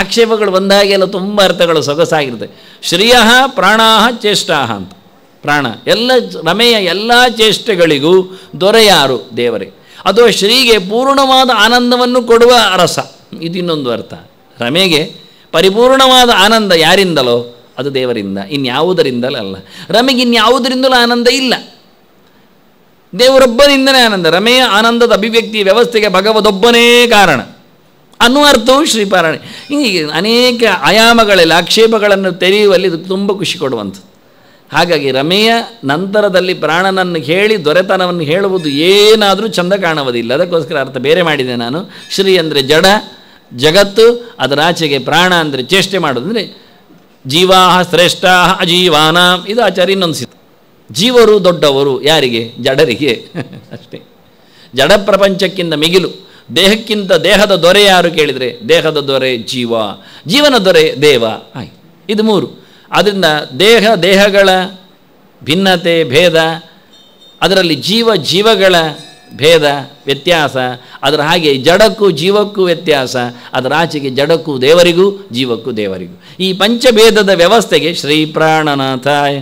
ಆಕ್ಷೇಪಗಳು ಬಂದಾಗೆಲ್ಲ ತುಂಬ ಅರ್ಥಗಳು ಸೊಗಸಾಗಿರುತ್ತೆ ಶ್ರೇಯ ಪ್ರಾಣಾಹ ಚೇಷ್ಟಾಹ ಅಂತ ಪ್ರಾಣ ಎಲ್ಲ ರಮೆಯ ಎಲ್ಲ ಚೇಷ್ಟೆಗಳಿಗೂ ದೊರೆಯಾರು ದೇವರೇ ಅಥವಾ ಶ್ರೀಗೆ ಪೂರ್ಣವಾದ ಆನಂದವನ್ನು ಕೊಡುವ ಇದು ಇನ್ನೊಂದು ಅರ್ಥ ರಮೆಗೆ ಪರಿಪೂರ್ಣವಾದ ಆನಂದ ಯಾರಿಂದಲೋ ಅದು ದೇವರಿಂದ ಇನ್ಯಾವುದರಿಂದಲೂ ಅಲ್ಲ ರಮೆಗೆ ಇನ್ಯಾವುದರಿಂದಲೂ ಆನಂದ ಇಲ್ಲ ದೇವರೊಬ್ಬನಿಂದನೇ ಆನಂದ ರಮೆಯ ಆನಂದದ ಅಭಿವ್ಯಕ್ತಿ ವ್ಯವಸ್ಥೆಗೆ ಭಗವದೊಬ್ಬನೇ ಕಾರಣ ಶ್ರೀ ಶ್ರೀಪಾರಾಯಣ ಹೀಗೆ ಅನೇಕ ಆಯಾಮಗಳಲ್ಲಿ ಆಕ್ಷೇಪಗಳನ್ನು ತೆರೆಯುವಲ್ಲಿ ಇದು ತುಂಬ ಖುಷಿ ಕೊಡುವಂಥದ್ದು ಹಾಗಾಗಿ ರಮೆಯ ನಂತರದಲ್ಲಿ ಪ್ರಾಣನನ್ನು ಹೇಳಿ ದೊರೆತನವನ್ನು ಹೇಳುವುದು ಏನಾದರೂ ಚಂದ ಕಾಣುವುದಿಲ್ಲ ಅದಕ್ಕೋಸ್ಕರ ಅರ್ಥ ಬೇರೆ ಮಾಡಿದೆ ನಾನು ಶ್ರೀ ಅಂದರೆ ಜಡ ಜಗತ್ತು ಅದರ ಆಚೆಗೆ ಪ್ರಾಣ ಅಂದರೆ ಚೇಷ್ಟೆ ಮಾಡೋದಂದರೆ ಜೀವಾ ಶ್ರೇಷ್ಠ ಅಜೀವಾನ ಇದು ಆಚಾರ್ಯ ಇನ್ನೊಂದು ಜೀವರು ದೊಡ್ಡವರು ಯಾರಿಗೆ ಜಡರಿಗೆ ಅಷ್ಟೇ ಜಡ ಪ್ರಪಂಚಕ್ಕಿಂತ ಮಿಗಿಲು ದೇಹಕ್ಕಿಂತ ದೇಹದ ದೊರೆ ಯಾರು ಕೇಳಿದರೆ ದೇಹದ ದೊರೆ ಜೀವ ಜೀವನ ದೊರೆ ದೇವ ಆಯ್ ಇದು ಮೂರು ಆದ್ದರಿಂದ ದೇಹ ದೇಹಗಳ ಭಿನ್ನತೆ ಭೇದ ಅದರಲ್ಲಿ ಜೀವ ಜೀವಗಳ ಭೇದ ವ್ಯತ್ಯಾಸ ಅದರ ಹಾಗೆ ಜಡಕ್ಕೂ ಜೀವಕ್ಕೂ ವ್ಯತ್ಯಾಸ ಅದರ ಆಚೆಗೆ ಜಡಕ್ಕೂ ದೇವರಿಗೂ ಜೀವಕ್ಕೂ ದೇವರಿಗೂ ಈ ಪಂಚಭೇದದ ವ್ಯವಸ್ಥೆಗೆ ಶ್ರೀ ಪ್ರಾಣನಾಥಾಯ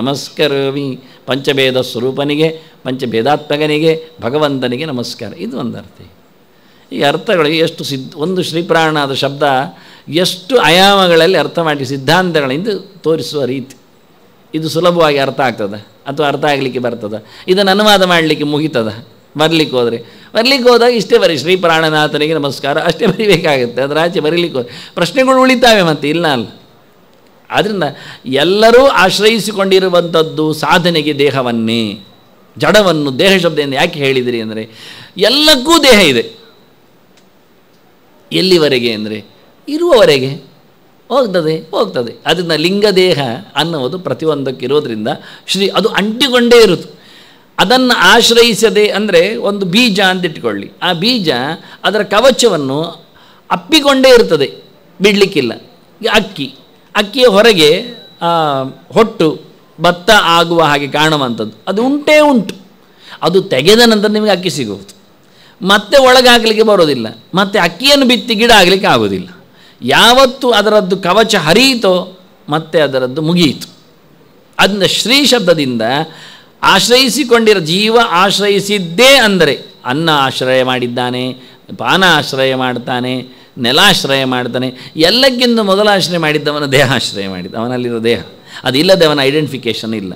ನಮಸ್ಕಾರವಿ ಪಂಚಭೇದ ಸ್ವರೂಪನಿಗೆ ಪಂಚಭೇದಾತ್ಮಕನಿಗೆ ಭಗವಂತನಿಗೆ ನಮಸ್ಕಾರ ಇದು ಅರ್ಥ ಈ ಅರ್ಥಗಳಿಗೆ ಎಷ್ಟು ಸಿದ್ ಒಂದು ಶ್ರೀಪ್ರಾಣನಾದ ಶಬ್ದ ಎಷ್ಟು ಆಯಾಮಗಳಲ್ಲಿ ಅರ್ಥ ಮಾಡಿ ಸಿದ್ಧಾಂತಗಳಿಂದ ತೋರಿಸುವ ರೀತಿ ಇದು ಸುಲಭವಾಗಿ ಅರ್ಥ ಆಗ್ತದೆ ಅಥವಾ ಅರ್ಥ ಆಗಲಿಕ್ಕೆ ಬರ್ತದೆ ಇದನ್ನು ಅನುವಾದ ಮಾಡಲಿಕ್ಕೆ ಮುಗಿತದ ಬರಲಿಕ್ಕೆ ಹೋದರೆ ಬರಲಿಕ್ಕೆ ಹೋದಾಗ ಇಷ್ಟೇ ಬರೀ ಶ್ರೀ ಪ್ರಾಣನಾಥನಿಗೆ ನಮಸ್ಕಾರ ಅಷ್ಟೇ ಬರೀಬೇಕಾಗುತ್ತೆ ಅದರ ಆಚೆ ಬರೀಲಿಕ್ಕೆ ಹೋದ ಪ್ರಶ್ನೆಗಳು ಉಳಿತಾವೆ ಮತ್ತು ಇಲ್ಲ ಅಲ್ಲ ಆದ್ದರಿಂದ ಎಲ್ಲರೂ ಆಶ್ರಯಿಸಿಕೊಂಡಿರುವಂಥದ್ದು ಸಾಧನೆಗೆ ದೇಹವನ್ನೇ ಜಡವನ್ನು ದೇಹ ಎಂದು ಯಾಕೆ ಹೇಳಿದಿರಿ ಅಂದರೆ ಎಲ್ಲಕ್ಕೂ ದೇಹ ಇದೆ ಎಲ್ಲಿವರೆಗೆ ಅಂದರೆ ಇರುವವರೆಗೆ ಹೋಗ್ತದೆ ಹೋಗ್ತದೆ ಅದನ್ನು ಲಿಂಗದೇಹ ಅನ್ನುವುದು ಪ್ರತಿಯೊಂದಕ್ಕಿರೋದ್ರಿಂದ ಇರೋದರಿಂದ ಶ್ರೀ ಅದು ಅಂಟಿಕೊಂಡೇ ಇರುತ್ತೆ ಅದನ್ನು ಆಶ್ರಯಿಸದೆ ಅಂದರೆ ಒಂದು ಬೀಜ ಅಂತ ಇಟ್ಕೊಳ್ಳಿ ಆ ಬೀಜ ಅದರ ಕವಚವನ್ನು ಅಪ್ಪಿಕೊಂಡೇ ಇರ್ತದೆ ಬಿಡಲಿಕ್ಕಿಲ್ಲ ಅಕ್ಕಿ ಅಕ್ಕಿಯ ಹೊರಗೆ ಹೊಟ್ಟು ಭತ್ತ ಆಗುವ ಹಾಗೆ ಕಾಣುವಂಥದ್ದು ಅದು ಉಂಟೇ ಉಂಟು ಅದು ತೆಗೆದ ನಂತರ ನಿಮಗೆ ಅಕ್ಕಿ ಸಿಗುವುದು ಮತ್ತೆ ಒಳಗಾಗಲಿಕ್ಕೆ ಬರೋದಿಲ್ಲ ಮತ್ತೆ ಅಕ್ಕಿಯನ್ನು ಬಿತ್ತಿ ಗಿಡ ಆಗಲಿಕ್ಕೆ ಆಗೋದಿಲ್ಲ ಯಾವತ್ತು ಅದರದ್ದು ಕವಚ ಹರಿಯಿತೋ ಮತ್ತೆ ಅದರದ್ದು ಮುಗಿಯಿತು ಅದನ್ನು ಶ್ರೀ ಶಬ್ದದಿಂದ ಆಶ್ರಯಿಸಿಕೊಂಡಿರೋ ಜೀವ ಆಶ್ರಯಿಸಿದ್ದೇ ಅಂದರೆ ಅನ್ನ ಆಶ್ರಯ ಮಾಡಿದ್ದಾನೆ ಪಾನ ಆಶ್ರಯ ಮಾಡ್ತಾನೆ ನೆಲಾಶ್ರಯ ಮಾಡ್ತಾನೆ ಎಲ್ಲಕ್ಕಿಂತ ಆಶ್ರಯ ಮಾಡಿದ್ದವನ ದೇಹಾಶ್ರಯ ಮಾಡಿದ್ದ ಅವನಲ್ಲಿರೋ ದೇಹ ಅದಿಲ್ಲದೆ ಅವನ ಐಡೆಂಟಿಫಿಕೇಷನ್ ಇಲ್ಲ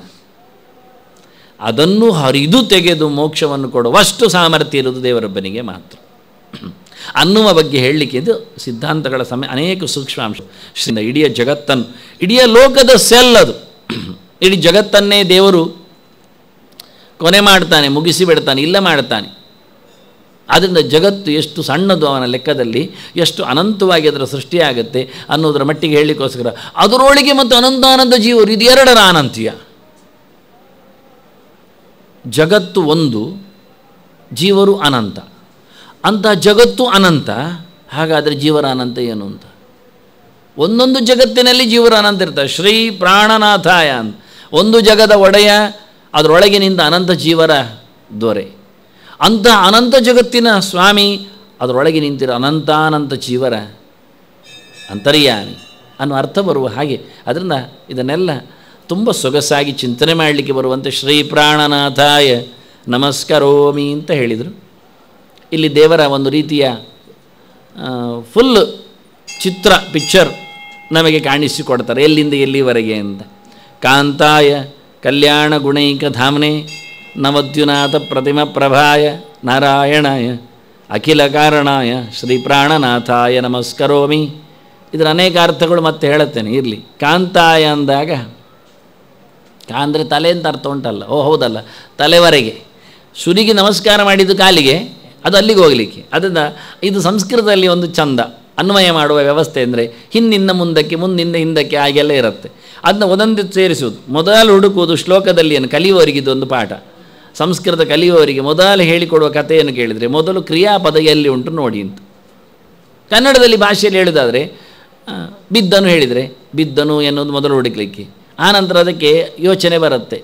ಅದನ್ನು ಹರಿದು ತೆಗೆದು ಮೋಕ್ಷವನ್ನು ಕೊಡುವಷ್ಟು ಸಾಮರ್ಥ್ಯ ಇರುವುದು ದೇವರೊಬ್ಬನಿಗೆ ಮಾತ್ರ ಅನ್ನುವ ಬಗ್ಗೆ ಹೇಳಲಿಕ್ಕೆ ಇದು ಸಿದ್ಧಾಂತಗಳ ಸಮಯ ಅನೇಕ ಸೂಕ್ಷ್ಮಾಂಶ ಶ್ರೀ ಇಡೀ ಜಗತ್ತನ್ನು ಇಡೀ ಲೋಕದ ಸೆಲ್ ಅದು ಇಡೀ ಜಗತ್ತನ್ನೇ ದೇವರು ಕೊನೆ ಮಾಡ್ತಾನೆ ಮುಗಿಸಿ ಬಿಡ್ತಾನೆ ಇಲ್ಲ ಮಾಡ್ತಾನೆ ಆದ್ದರಿಂದ ಜಗತ್ತು ಎಷ್ಟು ಸಣ್ಣದು ಅವನ ಲೆಕ್ಕದಲ್ಲಿ ಎಷ್ಟು ಅನಂತವಾಗಿ ಅದರ ಸೃಷ್ಟಿಯಾಗುತ್ತೆ ಅನ್ನೋದರ ಮಟ್ಟಿಗೆ ಹೇಳಲಿಕ್ಕೋಸ್ಕರ ಅದರೊಳಗೆ ಮತ್ತು ಅನಂತಾನಂದ ಜೀವರು ಇದು ಎರಡರ ಅನಂತ್ಯ ಜಗತ್ತು ಒಂದು ಜೀವರು ಅನಂತ ಅಂಥ ಜಗತ್ತು ಅನಂತ ಹಾಗಾದರೆ ಜೀವರ ಅನಂತ ಏನು ಅಂತ ಒಂದೊಂದು ಜಗತ್ತಿನಲ್ಲಿ ಜೀವರ ಅನಂತ ಇರ್ತಾರೆ ಶ್ರೀ ಪ್ರಾಣನಾಥಾಯ ಅಂತ ಒಂದು ಜಗದ ಒಡೆಯ ಅದರೊಳಗೆ ನಿಂತ ಅನಂತ ಜೀವರ ದೊರೆ ಅಂಥ ಅನಂತ ಜಗತ್ತಿನ ಸ್ವಾಮಿ ಅದರೊಳಗೆ ನಿಂತಿರೋ ಅನಂತಾನಂತ ಜೀವರ ಅಂತರ್ಯಾಮಿ ಅನ್ನೋ ಅರ್ಥ ಬರುವ ಹಾಗೆ ಅದರಿಂದ ಇದನ್ನೆಲ್ಲ ತುಂಬ ಸೊಗಸಾಗಿ ಚಿಂತನೆ ಮಾಡಲಿಕ್ಕೆ ಬರುವಂತೆ ಶ್ರೀ ಪ್ರಾಣನಾಥಾಯ ನಮಸ್ಕರೋಮಿ ಅಂತ ಹೇಳಿದರು ಇಲ್ಲಿ ದೇವರ ಒಂದು ರೀತಿಯ ಫುಲ್ ಚಿತ್ರ ಪಿಕ್ಚರ್ ನಮಗೆ ಕಾಣಿಸಿಕೊಡ್ತಾರೆ ಎಲ್ಲಿಂದ ಎಲ್ಲಿವರೆಗೆ ಅಂತ ಕಾಂತಾಯ ಕಲ್ಯಾಣ ಗುಣೈಕ ಧಾಮ್ನೆ ನವದ್ಯುನಾಥ ಪ್ರತಿಮ ಪ್ರಭಾಯ ನಾರಾಯಣಾಯ ಅಖಿಲ ಕಾರಣಾಯ ಶ್ರೀ ಪ್ರಾಣನಾಥಾಯ ನಮಸ್ಕರೋಮಿ ಇದರ ಅನೇಕ ಅರ್ಥಗಳು ಮತ್ತೆ ಹೇಳುತ್ತೇನೆ ಇರಲಿ ಕಾಂತಾಯ ಅಂದಾಗ ಅಂದರೆ ತಲೆ ಅಂತ ಅರ್ಥ ಉಂಟಲ್ಲ ಓ ಹೌದಲ್ಲ ತಲೆವರೆಗೆ ಶುರಿಗೆ ನಮಸ್ಕಾರ ಮಾಡಿದ್ದು ಕಾಲಿಗೆ ಅದು ಅಲ್ಲಿಗೆ ಹೋಗಲಿಕ್ಕೆ ಅದರಿಂದ ಇದು ಸಂಸ್ಕೃತದಲ್ಲಿ ಒಂದು ಚಂದ ಅನ್ವಯ ಮಾಡುವ ವ್ಯವಸ್ಥೆ ಅಂದರೆ ಹಿಂದಿನ ಮುಂದಕ್ಕೆ ಮುಂದಿನ ಹಿಂದಕ್ಕೆ ಹಾಗೆಲ್ಲ ಇರುತ್ತೆ ಅದನ್ನ ಒಂದೊಂದು ಸೇರಿಸುವುದು ಮೊದಲು ಹುಡುಕುವುದು ಶ್ಲೋಕದಲ್ಲಿ ಏನು ಕಲಿಯುವವರಿಗೆ ಇದೊಂದು ಪಾಠ ಸಂಸ್ಕೃತ ಕಲಿಯುವವರಿಗೆ ಮೊದಲು ಹೇಳಿಕೊಡುವ ಕಥೆಯನ್ನು ಕೇಳಿದರೆ ಮೊದಲು ಕ್ರಿಯಾಪದ ಎಲ್ಲಿ ಉಂಟು ನೋಡಿ ಅಂತ ಕನ್ನಡದಲ್ಲಿ ಭಾಷೆಯಲ್ಲಿ ಹೇಳೋದಾದರೆ ಬಿದ್ದನು ಹೇಳಿದರೆ ಬಿದ್ದನು ಎನ್ನುವುದು ಮೊದಲು ಹುಡುಕಲಿಕ್ಕೆ ಆನಂತರ ಅದಕ್ಕೆ ಯೋಚನೆ ಬರುತ್ತೆ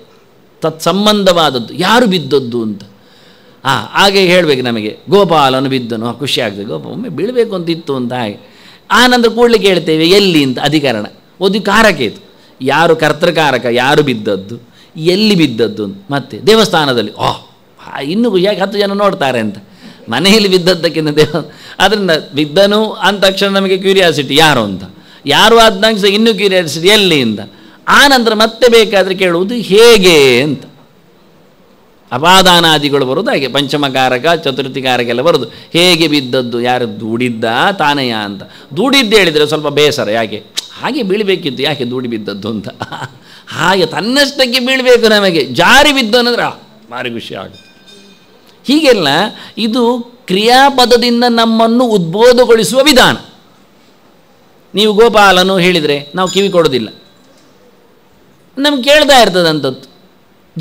ತತ್ಸಂಬಂಧವಾದದ್ದು ಯಾರು ಬಿದ್ದದ್ದು ಅಂತ ಆ ಹಾಗೆ ಹೇಳಬೇಕು ನಮಗೆ ಗೋಪಾಲನು ಬಿದ್ದನು ಖುಷಿ ಆಗ್ತದೆ ಗೋಪ ಒಮ್ಮೆ ಬೀಳಬೇಕು ಅಂತ ಅಂತ ಹಾಗೆ ಆನಂತರ ಕೂಡಲಿಕ್ಕೆ ಹೇಳ್ತೇವೆ ಎಲ್ಲಿ ಅಂತ ಅಧಿಕರಣ ಒಂದು ಕಾರಕೇತು ಯಾರು ಕರ್ತೃಕಾರಕ ಯಾರು ಬಿದ್ದದ್ದು ಎಲ್ಲಿ ಬಿದ್ದದ್ದು ಅಂತ ಮತ್ತೆ ದೇವಸ್ಥಾನದಲ್ಲಿ ಓಹ್ ಇನ್ನೂ ಯಾಕೆ ಹತ್ತು ಜನ ನೋಡ್ತಾರೆ ಅಂತ ಮನೆಯಲ್ಲಿ ಬಿದ್ದದ್ದಕ್ಕಿಂತ ದೇವ ಅದರಿಂದ ಬಿದ್ದನು ಅಂತಕ್ಷಣ ನಮಗೆ ಕ್ಯೂರಿಯಾಸಿಟಿ ಯಾರು ಅಂತ ಯಾರು ಆದ್ದಂಗೆ ಸಹ ಇನ್ನೂ ಕ್ಯೂರಿಯಾಸಿಟಿ ಎಲ್ಲಿ ಅಂತ ಆನಂತರ ಮತ್ತೆ ಬೇಕಾದರೆ ಕೇಳುವುದು ಹೇಗೆ ಅಂತ ಅಪಾದಾನಾದಿಗಳು ಬರೋದು ಹಾಗೆ ಪಂಚಮಕಾರಕ ಎಲ್ಲ ಬರೋದು ಹೇಗೆ ಬಿದ್ದದ್ದು ಯಾರು ದೂಡಿದ್ದ ತಾನೆಯ ಅಂತ ದೂಡಿದ್ದು ಹೇಳಿದರೆ ಸ್ವಲ್ಪ ಬೇಸರ ಯಾಕೆ ಹಾಗೆ ಬೀಳಬೇಕಿತ್ತು ಯಾಕೆ ದೂಡಿ ಬಿದ್ದದ್ದು ಅಂತ ಹಾಗೆ ತನ್ನಷ್ಟಕ್ಕೆ ಬೀಳಬೇಕು ನಮಗೆ ಜಾರಿ ಬಿದ್ದು ಅನ್ನೋದ್ರೆ ಮಾರಿ ಖುಷಿ ಆಗುತ್ತೆ ಹೀಗೆಲ್ಲ ಇದು ಕ್ರಿಯಾಪದದಿಂದ ನಮ್ಮನ್ನು ಉದ್ಬೋಧಗೊಳಿಸುವ ವಿಧಾನ ನೀವು ಗೋಪಾಲನು ಹೇಳಿದರೆ ನಾವು ಕಿವಿ ಕೊಡೋದಿಲ್ಲ ನಮ್ಗೆ ಕೇಳ್ತಾ ಇರ್ತದೆ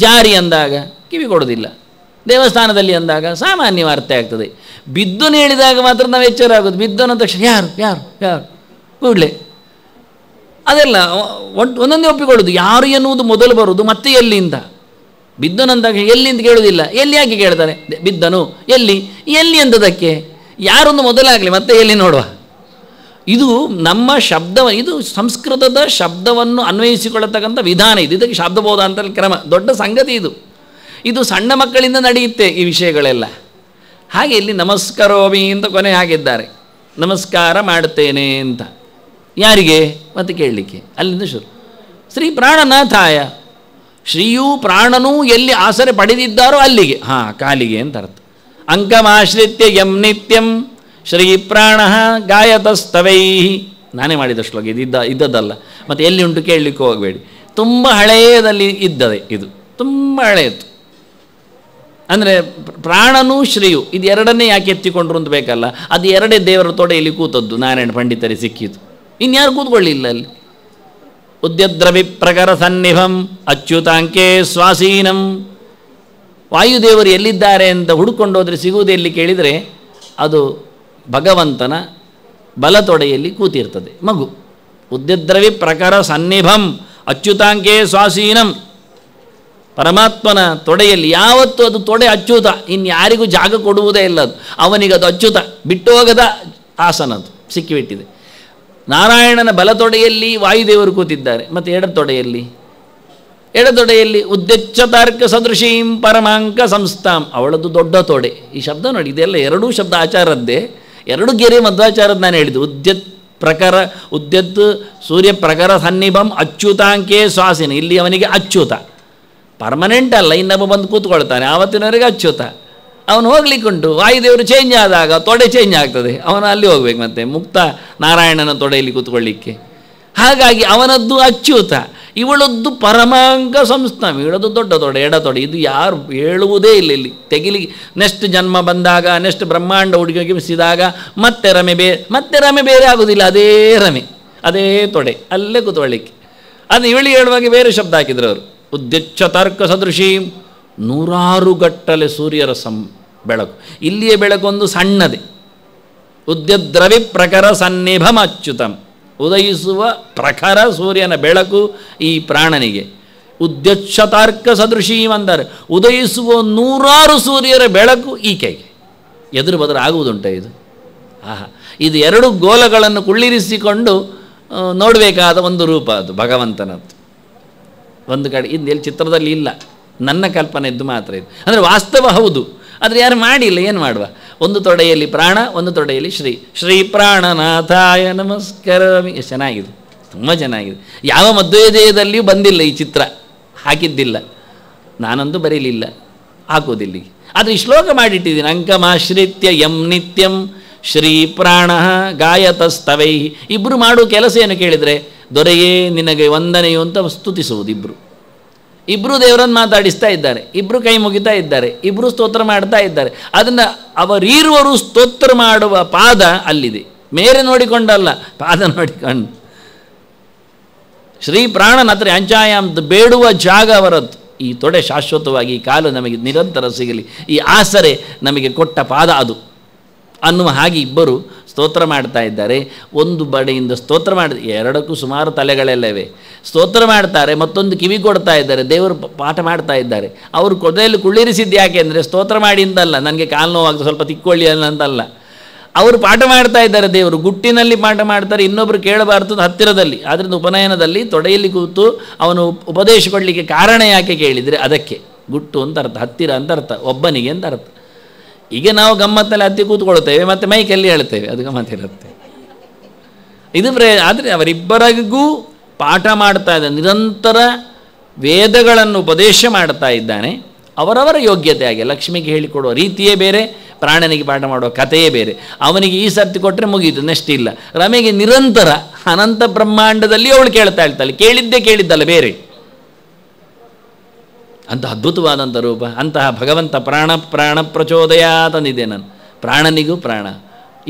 ಜಾರಿ ಅಂದಾಗ ಕಿವಿ ಕೊಡೋದಿಲ್ಲ ದೇವಸ್ಥಾನದಲ್ಲಿ ಅಂದಾಗ ಸಾಮಾನ್ಯ ವಾರ್ತೆ ಆಗ್ತದೆ ಬಿದ್ದು ಹೇಳಿದಾಗ ಮಾತ್ರ ನಾವು ಎಚ್ಚರ ಆಗೋದು ಬಿದ್ದು ತಕ್ಷಣ ಯಾರು ಯಾರು ಯಾರು ಕೂಡಲೇ ಅದೆಲ್ಲ ಒಂದೊಂದೇ ಒಪ್ಪಿಕೊಳ್ಳೋದು ಯಾರು ಎನ್ನುವುದು ಮೊದಲು ಬರುವುದು ಮತ್ತೆ ಎಲ್ಲಿಂದ ಬಿದ್ದನಂದಾಗ ಎಲ್ಲಿಂದ ಕೇಳೋದಿಲ್ಲ ಎಲ್ಲಿ ಯಾಕೆ ಕೇಳ್ತಾರೆ ಬಿದ್ದನು ಎಲ್ಲಿ ಎಲ್ಲಿ ಅಂತದಕ್ಕೆ ಯಾರೊಂದು ಮೊದಲಾಗಲಿ ಮತ್ತೆ ಎಲ್ಲಿ ನೋಡುವ ಇದು ನಮ್ಮ ಶಬ್ದವ ಇದು ಸಂಸ್ಕೃತದ ಶಬ್ದವನ್ನು ಅನ್ವಯಿಸಿಕೊಳ್ಳತಕ್ಕಂಥ ವಿಧಾನ ಇದು ಇದಕ್ಕೆ ಶಬ್ದಬೋಧ ಅಂತ ಕ್ರಮ ದೊಡ್ಡ ಸಂಗತಿ ಇದು ಇದು ಸಣ್ಣ ಮಕ್ಕಳಿಂದ ನಡೆಯುತ್ತೆ ಈ ವಿಷಯಗಳೆಲ್ಲ ಹಾಗೆ ಇಲ್ಲಿ ನಮಸ್ಕಾರೋಮಿ ಅಂತ ಕೊನೆ ಆಗಿದ್ದಾರೆ ನಮಸ್ಕಾರ ಮಾಡುತ್ತೇನೆ ಅಂತ ಯಾರಿಗೆ ಮತ್ತು ಕೇಳಲಿಕ್ಕೆ ಅಲ್ಲಿಂದ ಶುರು ಶ್ರೀ ಪ್ರಾಣನಾಥಾಯ ಶ್ರೀಯೂ ಪ್ರಾಣನೂ ಎಲ್ಲಿ ಆಸರೆ ಪಡೆದಿದ್ದಾರೋ ಅಲ್ಲಿಗೆ ಹಾಂ ಕಾಲಿಗೆ ಅಂತ ಅರ್ಥ ಅಂಕಮಾಶ್ರಿತ್ಯ ಯಂ ನಿತ್ಯಂ ಶ್ರೀ ಪ್ರಾಣ ಗಾಯತಸ್ತವೈ ನಾನೇ ಮಾಡಿದ ಶ್ಲೋಕ ಇದ್ದ ಇದ್ದದ್ದಲ್ಲ ಮತ್ತು ಎಲ್ಲಿ ಉಂಟು ಕೇಳಲಿಕ್ಕೆ ಹೋಗಬೇಡಿ ತುಂಬ ಹಳೆಯದಲ್ಲಿ ಇದ್ದದೆ ಇದು ತುಂಬ ಹಳೆಯದು ಅಂದರೆ ಪ್ರಾಣನೂ ಶ್ರೀಯು ಇದು ಎರಡನ್ನೇ ಯಾಕೆ ಎತ್ತಿಕೊಂಡ್ರು ಅಂತ ಬೇಕಲ್ಲ ಅದು ಎರಡೇ ದೇವರ ತೊಡೆಯಲ್ಲಿ ಕೂತದ್ದು ನಾರಾಯಣ ಪಂಡಿತರೇ ಸಿಕ್ಕಿತು ಇನ್ಯಾರು ಕೂತ್ಕೊಳ್ಳಿಲ್ಲ ಅಲ್ಲಿ ಉದ್ಯದ್ರವಿ ಪ್ರಕರ ಸನ್ನಿಭಂ ಅಚ್ಯುತಾಂಕೆ ಸ್ವಾಸೀನಂ ವಾಯುದೇವರು ಎಲ್ಲಿದ್ದಾರೆ ಅಂತ ಹುಡುಕೊಂಡು ಹೋದರೆ ಸಿಗುವುದೆಲ್ಲಿ ಕೇಳಿದರೆ ಅದು ಭಗವಂತನ ಬಲತೊಡೆಯಲ್ಲಿ ಕೂತಿರ್ತದೆ ಮಗು ಉದ್ಯದ್ರವಿ ಪ್ರಕಾರ ಸನ್ನಿಭಂ ಅಚ್ಯುತಾಂಕೇ ಸ್ವಾಸೀನಂ ಪರಮಾತ್ಮನ ತೊಡೆಯಲ್ಲಿ ಯಾವತ್ತೂ ಅದು ತೊಡೆ ಅಚ್ಯುತ ಇನ್ಯಾರಿಗೂ ಜಾಗ ಕೊಡುವುದೇ ಇಲ್ಲ ಅದು ಅವನಿಗೆ ಅದು ಅಚ್ಯುತ ಬಿಟ್ಟೋಗದ ಆಸನ ಅದು ಸಿಕ್ಕಿಬಿಟ್ಟಿದೆ ನಾರಾಯಣನ ಬಲತೊಡೆಯಲ್ಲಿ ವಾಯುದೇವರು ಕೂತಿದ್ದಾರೆ ಮತ್ತು ಎಡತೊಡೆಯಲ್ಲಿ ಎಡತೊಡೆಯಲ್ಲಿ ತಾರ್ಕ ಸದೃಶೀಂ ಪರಮಾಂಕ ಸಂಸ್ಥಾಂ ಅವಳದು ದೊಡ್ಡ ತೊಡೆ ಈ ಶಬ್ದ ನೋಡಿ ಇದೆಲ್ಲ ಎರಡೂ ಶಬ್ದ ಆಚಾರದ್ದೇ ಎರಡು ಗೆರೆ ಮಧ್ವಾಚಾರದ ನಾನು ಹೇಳಿದ್ದು ಉದ್ಯತ್ ಪ್ರಕರ ಉದ್ಯತ್ ಸೂರ್ಯ ಪ್ರಕರ ಸನ್ನಿಭಂ ಅಚ್ಯುತಾಂಕೆ ಶ್ವಾಸಿನ ಇಲ್ಲಿ ಅವನಿಗೆ ಅಚ್ಯುತ ಪರ್ಮನೆಂಟ್ ಅಲ್ಲ ಇನ್ನೊಬ್ಬ ಬಂದು ಕೂತ್ಕೊಳ್ತಾನೆ ಆವತ್ತಿನವರೆಗೆ ಅಚ್ಯುತ ಅವನು ಹೋಗ್ಲಿಕ್ಕುಂಟು ವಾಯುದೇವರು ಚೇಂಜ್ ಆದಾಗ ತೊಡೆ ಚೇಂಜ್ ಆಗ್ತದೆ ಅವನು ಅಲ್ಲಿ ಹೋಗ್ಬೇಕು ಮತ್ತೆ ಮುಕ್ತ ನಾರಾಯಣನ ತೊಡೆಯಲ್ಲಿ ಕೂತ್ಕೊಳ್ಳಿಕ್ಕೆ ಹಾಗಾಗಿ ಅವನದ್ದು ಅಚ್ಯುತ ಇವಳದ್ದು ಪರಮಾಂಗ ಸಂಸ್ಥಾನ ಇವಳದ್ದು ದೊಡ್ಡ ದೊಡ್ಡ ಎಡತೊಡೆ ಇದು ಯಾರು ಹೇಳುವುದೇ ಇಲ್ಲ ಇಲ್ಲಿ ತೆಗಿಲಿ ನೆಕ್ಸ್ಟ್ ಜನ್ಮ ಬಂದಾಗ ನೆಕ್ಸ್ಟ್ ಬ್ರಹ್ಮಾಂಡ ಹುಡುಗಿಸಿದಾಗ ಮತ್ತೆ ರಮೆ ಬೇ ಮತ್ತೆ ರಮೆ ಬೇರೆ ಆಗೋದಿಲ್ಲ ಅದೇ ರಮೆ ಅದೇ ತೊಡೆ ಅಲ್ಲೇ ಕೂತ್ಕೊಳ್ಳಿಕ್ಕೆ ಅದು ಇವಳಿ ಹೇಳುವಾಗ ಬೇರೆ ಶಬ್ದ ಹಾಕಿದ್ರು ಅವರು ಉದ್ದೆಚ್ಚ ತರ್ಕ ಸದೃಶಿ ನೂರಾರು ಗಟ್ಟಲೆ ಸೂರ್ಯರ ಸಂ ಬೆಳಕು ಇಲ್ಲಿಯೇ ಬೆಳಕು ಒಂದು ಸಣ್ಣದೆ ಉದ್ಯದ್ರವಿ ಪ್ರಕರ ಸನ್ನಿಭಮ ಅಚ್ಯುತಂ ಉದಯಿಸುವ ಪ್ರಖರ ಸೂರ್ಯನ ಬೆಳಕು ಈ ಪ್ರಾಣನಿಗೆ ಉದ್ಯಕ್ಷತಾರ್ಕ ಸದೃಶಿ ಅಂದರೆ ಉದಯಿಸುವ ನೂರಾರು ಸೂರ್ಯರ ಬೆಳಕು ಈಕೆಗೆ ಎದುರು ಬದಲು ಆಗುವುದುಂಟ ಇದು ಆಹಾ ಇದು ಎರಡು ಗೋಲಗಳನ್ನು ಕುಳ್ಳಿರಿಸಿಕೊಂಡು ನೋಡಬೇಕಾದ ಒಂದು ರೂಪ ಅದು ಭಗವಂತನದ್ದು ಒಂದು ಕಡೆ ಇದು ಎಲ್ಲಿ ಚಿತ್ರದಲ್ಲಿ ಇಲ್ಲ ನನ್ನ ಕಲ್ಪನೆ ಇದ್ದು ಮಾತ್ರ ಇದು ಅಂದರೆ ವಾಸ್ತವ ಹೌದು ಆದರೆ ಯಾರು ಮಾಡಿಲ್ಲ ಏನು ಮಾಡುವ ಒಂದು ತೊಡೆಯಲ್ಲಿ ಪ್ರಾಣ ಒಂದು ತೊಡೆಯಲ್ಲಿ ಶ್ರೀ ಶ್ರೀ ಪ್ರಾಣನಾಥಾಯ ನಮಸ್ಕಾರ ಚೆನ್ನಾಗಿದೆ ತುಂಬ ಚೆನ್ನಾಗಿದೆ ಯಾವ ಮಧ್ವೇದಯದಲ್ಲಿಯೂ ಬಂದಿಲ್ಲ ಈ ಚಿತ್ರ ಹಾಕಿದ್ದಿಲ್ಲ ನಾನಂತೂ ಬರೀಲಿಲ್ಲ ಹಾಕೋದಿಲ್ಲ ಆದರೆ ಈ ಶ್ಲೋಕ ಮಾಡಿಟ್ಟಿದ್ದೀನಿ ಅಂಕಮಾಶ್ರಿತ್ಯ ಯಂ ನಿತ್ಯಂ ಶ್ರೀ ಪ್ರಾಣ ಗಾಯತಸ್ತವೈ ಇಬ್ಬರು ಮಾಡೋ ಕೆಲಸ ಏನು ಕೇಳಿದರೆ ದೊರೆಯೇ ನಿನಗೆ ವಂದನೆಯು ಅಂತ ಸ್ತುತಿಸುವುದು ಇಬ್ಬರು ಇಬ್ಬರು ದೇವರನ್ನು ಮಾತಾಡಿಸ್ತಾ ಇದ್ದಾರೆ ಇಬ್ಬರು ಕೈ ಮುಗಿತಾ ಇದ್ದಾರೆ ಇಬ್ಬರು ಸ್ತೋತ್ರ ಮಾಡ್ತಾ ಇದ್ದಾರೆ ಅದನ್ನು ಅವರೀರುವರು ಸ್ತೋತ್ರ ಮಾಡುವ ಪಾದ ಅಲ್ಲಿದೆ ಮೇರೆ ನೋಡಿಕೊಂಡಲ್ಲ ಪಾದ ನೋಡಿಕೊಂಡು ಶ್ರೀ ಹತ್ರ ಅಂಚಾಯಾಮ್ ಬೇಡುವ ಜಾಗ ಅವರದ್ದು ಈ ತೊಡೆ ಶಾಶ್ವತವಾಗಿ ಈ ಕಾಲು ನಮಗೆ ನಿರಂತರ ಸಿಗಲಿ ಈ ಆಸರೆ ನಮಗೆ ಕೊಟ್ಟ ಪಾದ ಅದು ಅನ್ನುವ ಹಾಗೆ ಇಬ್ಬರು ಸ್ತೋತ್ರ ಮಾಡ್ತಾ ಇದ್ದಾರೆ ಒಂದು ಬಡೆಯಿಂದ ಸ್ತೋತ್ರ ಮಾಡಿ ಎರಡಕ್ಕೂ ಸುಮಾರು ತಲೆಗಳೆಲ್ಲ ಇವೆ ಸ್ತೋತ್ರ ಮಾಡ್ತಾರೆ ಮತ್ತೊಂದು ಕಿವಿ ಕೊಡ್ತಾ ಇದ್ದಾರೆ ದೇವರು ಪಾಠ ಮಾಡ್ತಾ ಇದ್ದಾರೆ ಅವರು ಕೊದೆಯಲ್ಲಿ ಕುಳ್ಳಿರಿಸಿದ್ದು ಯಾಕೆ ಅಂದರೆ ಸ್ತೋತ್ರ ಮಾಡಿ ಅಂತಲ್ಲ ನನಗೆ ಕಾಲು ನೋವಾಗ್ತದೆ ಸ್ವಲ್ಪ ತಿಕ್ಕೊಳ್ಳಿ ಅಂತಲ್ಲ ಅವರು ಪಾಠ ಮಾಡ್ತಾ ಇದ್ದಾರೆ ದೇವರು ಗುಟ್ಟಿನಲ್ಲಿ ಪಾಠ ಮಾಡ್ತಾರೆ ಇನ್ನೊಬ್ಬರು ಕೇಳಬಾರ್ದು ಹತ್ತಿರದಲ್ಲಿ ಆದ್ದರಿಂದ ಉಪನಯನದಲ್ಲಿ ತೊಡೆಯಲ್ಲಿ ಕೂತು ಅವನು ಉಪದೇಶ ಕೊಡಲಿಕ್ಕೆ ಕಾರಣ ಯಾಕೆ ಕೇಳಿದರೆ ಅದಕ್ಕೆ ಗುಟ್ಟು ಅಂತ ಅರ್ಥ ಹತ್ತಿರ ಅಂತ ಅರ್ಥ ಒಬ್ಬನಿಗೆ ಅಂತ ಅರ್ಥ ಈಗ ನಾವು ಗಮ್ಮತ್ತಲ್ಲಿ ಅತ್ತಿ ಕೂತ್ಕೊಳ್ತೇವೆ ಮತ್ತು ಮೈಕಲ್ಲಿ ಹೇಳ್ತೇವೆ ಅದು ಗಮ್ಮತ್ತಿರುತ್ತೆ ಇದು ಪ್ರೇ ಆದರೆ ಅವರಿಬ್ಬರಿಗೂ ಪಾಠ ಮಾಡ್ತಾ ಇದ್ದ ನಿರಂತರ ವೇದಗಳನ್ನು ಉಪದೇಶ ಮಾಡ್ತಾ ಇದ್ದಾನೆ ಅವರವರ ಯೋಗ್ಯತೆ ಆಗಿ ಲಕ್ಷ್ಮಿಗೆ ಹೇಳಿಕೊಡುವ ರೀತಿಯೇ ಬೇರೆ ಪ್ರಾಣನಿಗೆ ಪಾಠ ಮಾಡುವ ಕಥೆಯೇ ಬೇರೆ ಅವನಿಗೆ ಈ ಸರ್ತಿ ಕೊಟ್ಟರೆ ಮುಗೀತು ನೆಕ್ಸ್ಟ್ ಇಲ್ಲ ರಮೆಗೆ ನಿರಂತರ ಅನಂತ ಬ್ರಹ್ಮಾಂಡದಲ್ಲಿ ಅವಳು ಕೇಳ್ತಾ ಇರ್ತಾಳೆ ಕೇಳಿದ್ದೇ ಕೇಳಿದ್ದಲ್ಲ ಬೇರೆ ಅಂತಹ ಅದ್ಭುತವಾದಂಥ ರೂಪ ಅಂತಹ ಭಗವಂತ ಪ್ರಾಣ ಪ್ರಾಣ ಪ್ರಚೋದಯ ತಂದಿದೆ ನಾನು ಪ್ರಾಣನಿಗೂ ಪ್ರಾಣ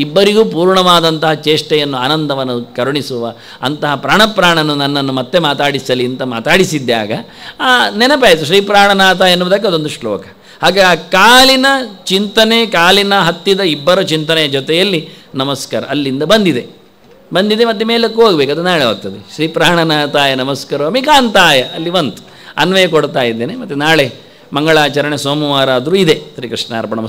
ಇಬ್ಬರಿಗೂ ಪೂರ್ಣವಾದಂತಹ ಚೇಷ್ಟೆಯನ್ನು ಆನಂದವನ್ನು ಕರುಣಿಸುವ ಅಂತಹ ಪ್ರಾಣಪ್ರಾಣನು ನನ್ನನ್ನು ಮತ್ತೆ ಮಾತಾಡಿಸಲಿ ಅಂತ ಮಾತಾಡಿಸಿದ್ದಾಗ ಆ ನೆನಪಾಯಿತು ಶ್ರೀ ಪ್ರಾಣನಾಥ ಎನ್ನುವುದಕ್ಕೆ ಅದೊಂದು ಶ್ಲೋಕ ಹಾಗೆ ಆ ಕಾಲಿನ ಚಿಂತನೆ ಕಾಲಿನ ಹತ್ತಿದ ಇಬ್ಬರ ಚಿಂತನೆಯ ಜೊತೆಯಲ್ಲಿ ನಮಸ್ಕಾರ ಅಲ್ಲಿಂದ ಬಂದಿದೆ ಬಂದಿದೆ ಮತ್ತು ಮೇಲಕ್ಕೆ ಹೋಗಬೇಕು ಅದು ನಾಳೆ ಹೋಗ್ತದೆ ಶ್ರೀ ಪ್ರಾಣನಾಥಾಯ ನಮಸ್ಕಾರ ಮಿಕಾಂತಾಯ ಅಲ್ಲಿ ಬಂತು ಅನ್ವಯ ಕೊಡ್ತಾ ಇದ್ದೇನೆ ಮತ್ತು ನಾಳೆ ಮಂಗಳಾಚರಣೆ ಸೋಮವಾರ ಆದರೂ ಇದೆ ಶ್ರೀಕೃಷ್ಣಾರ್ಪಣ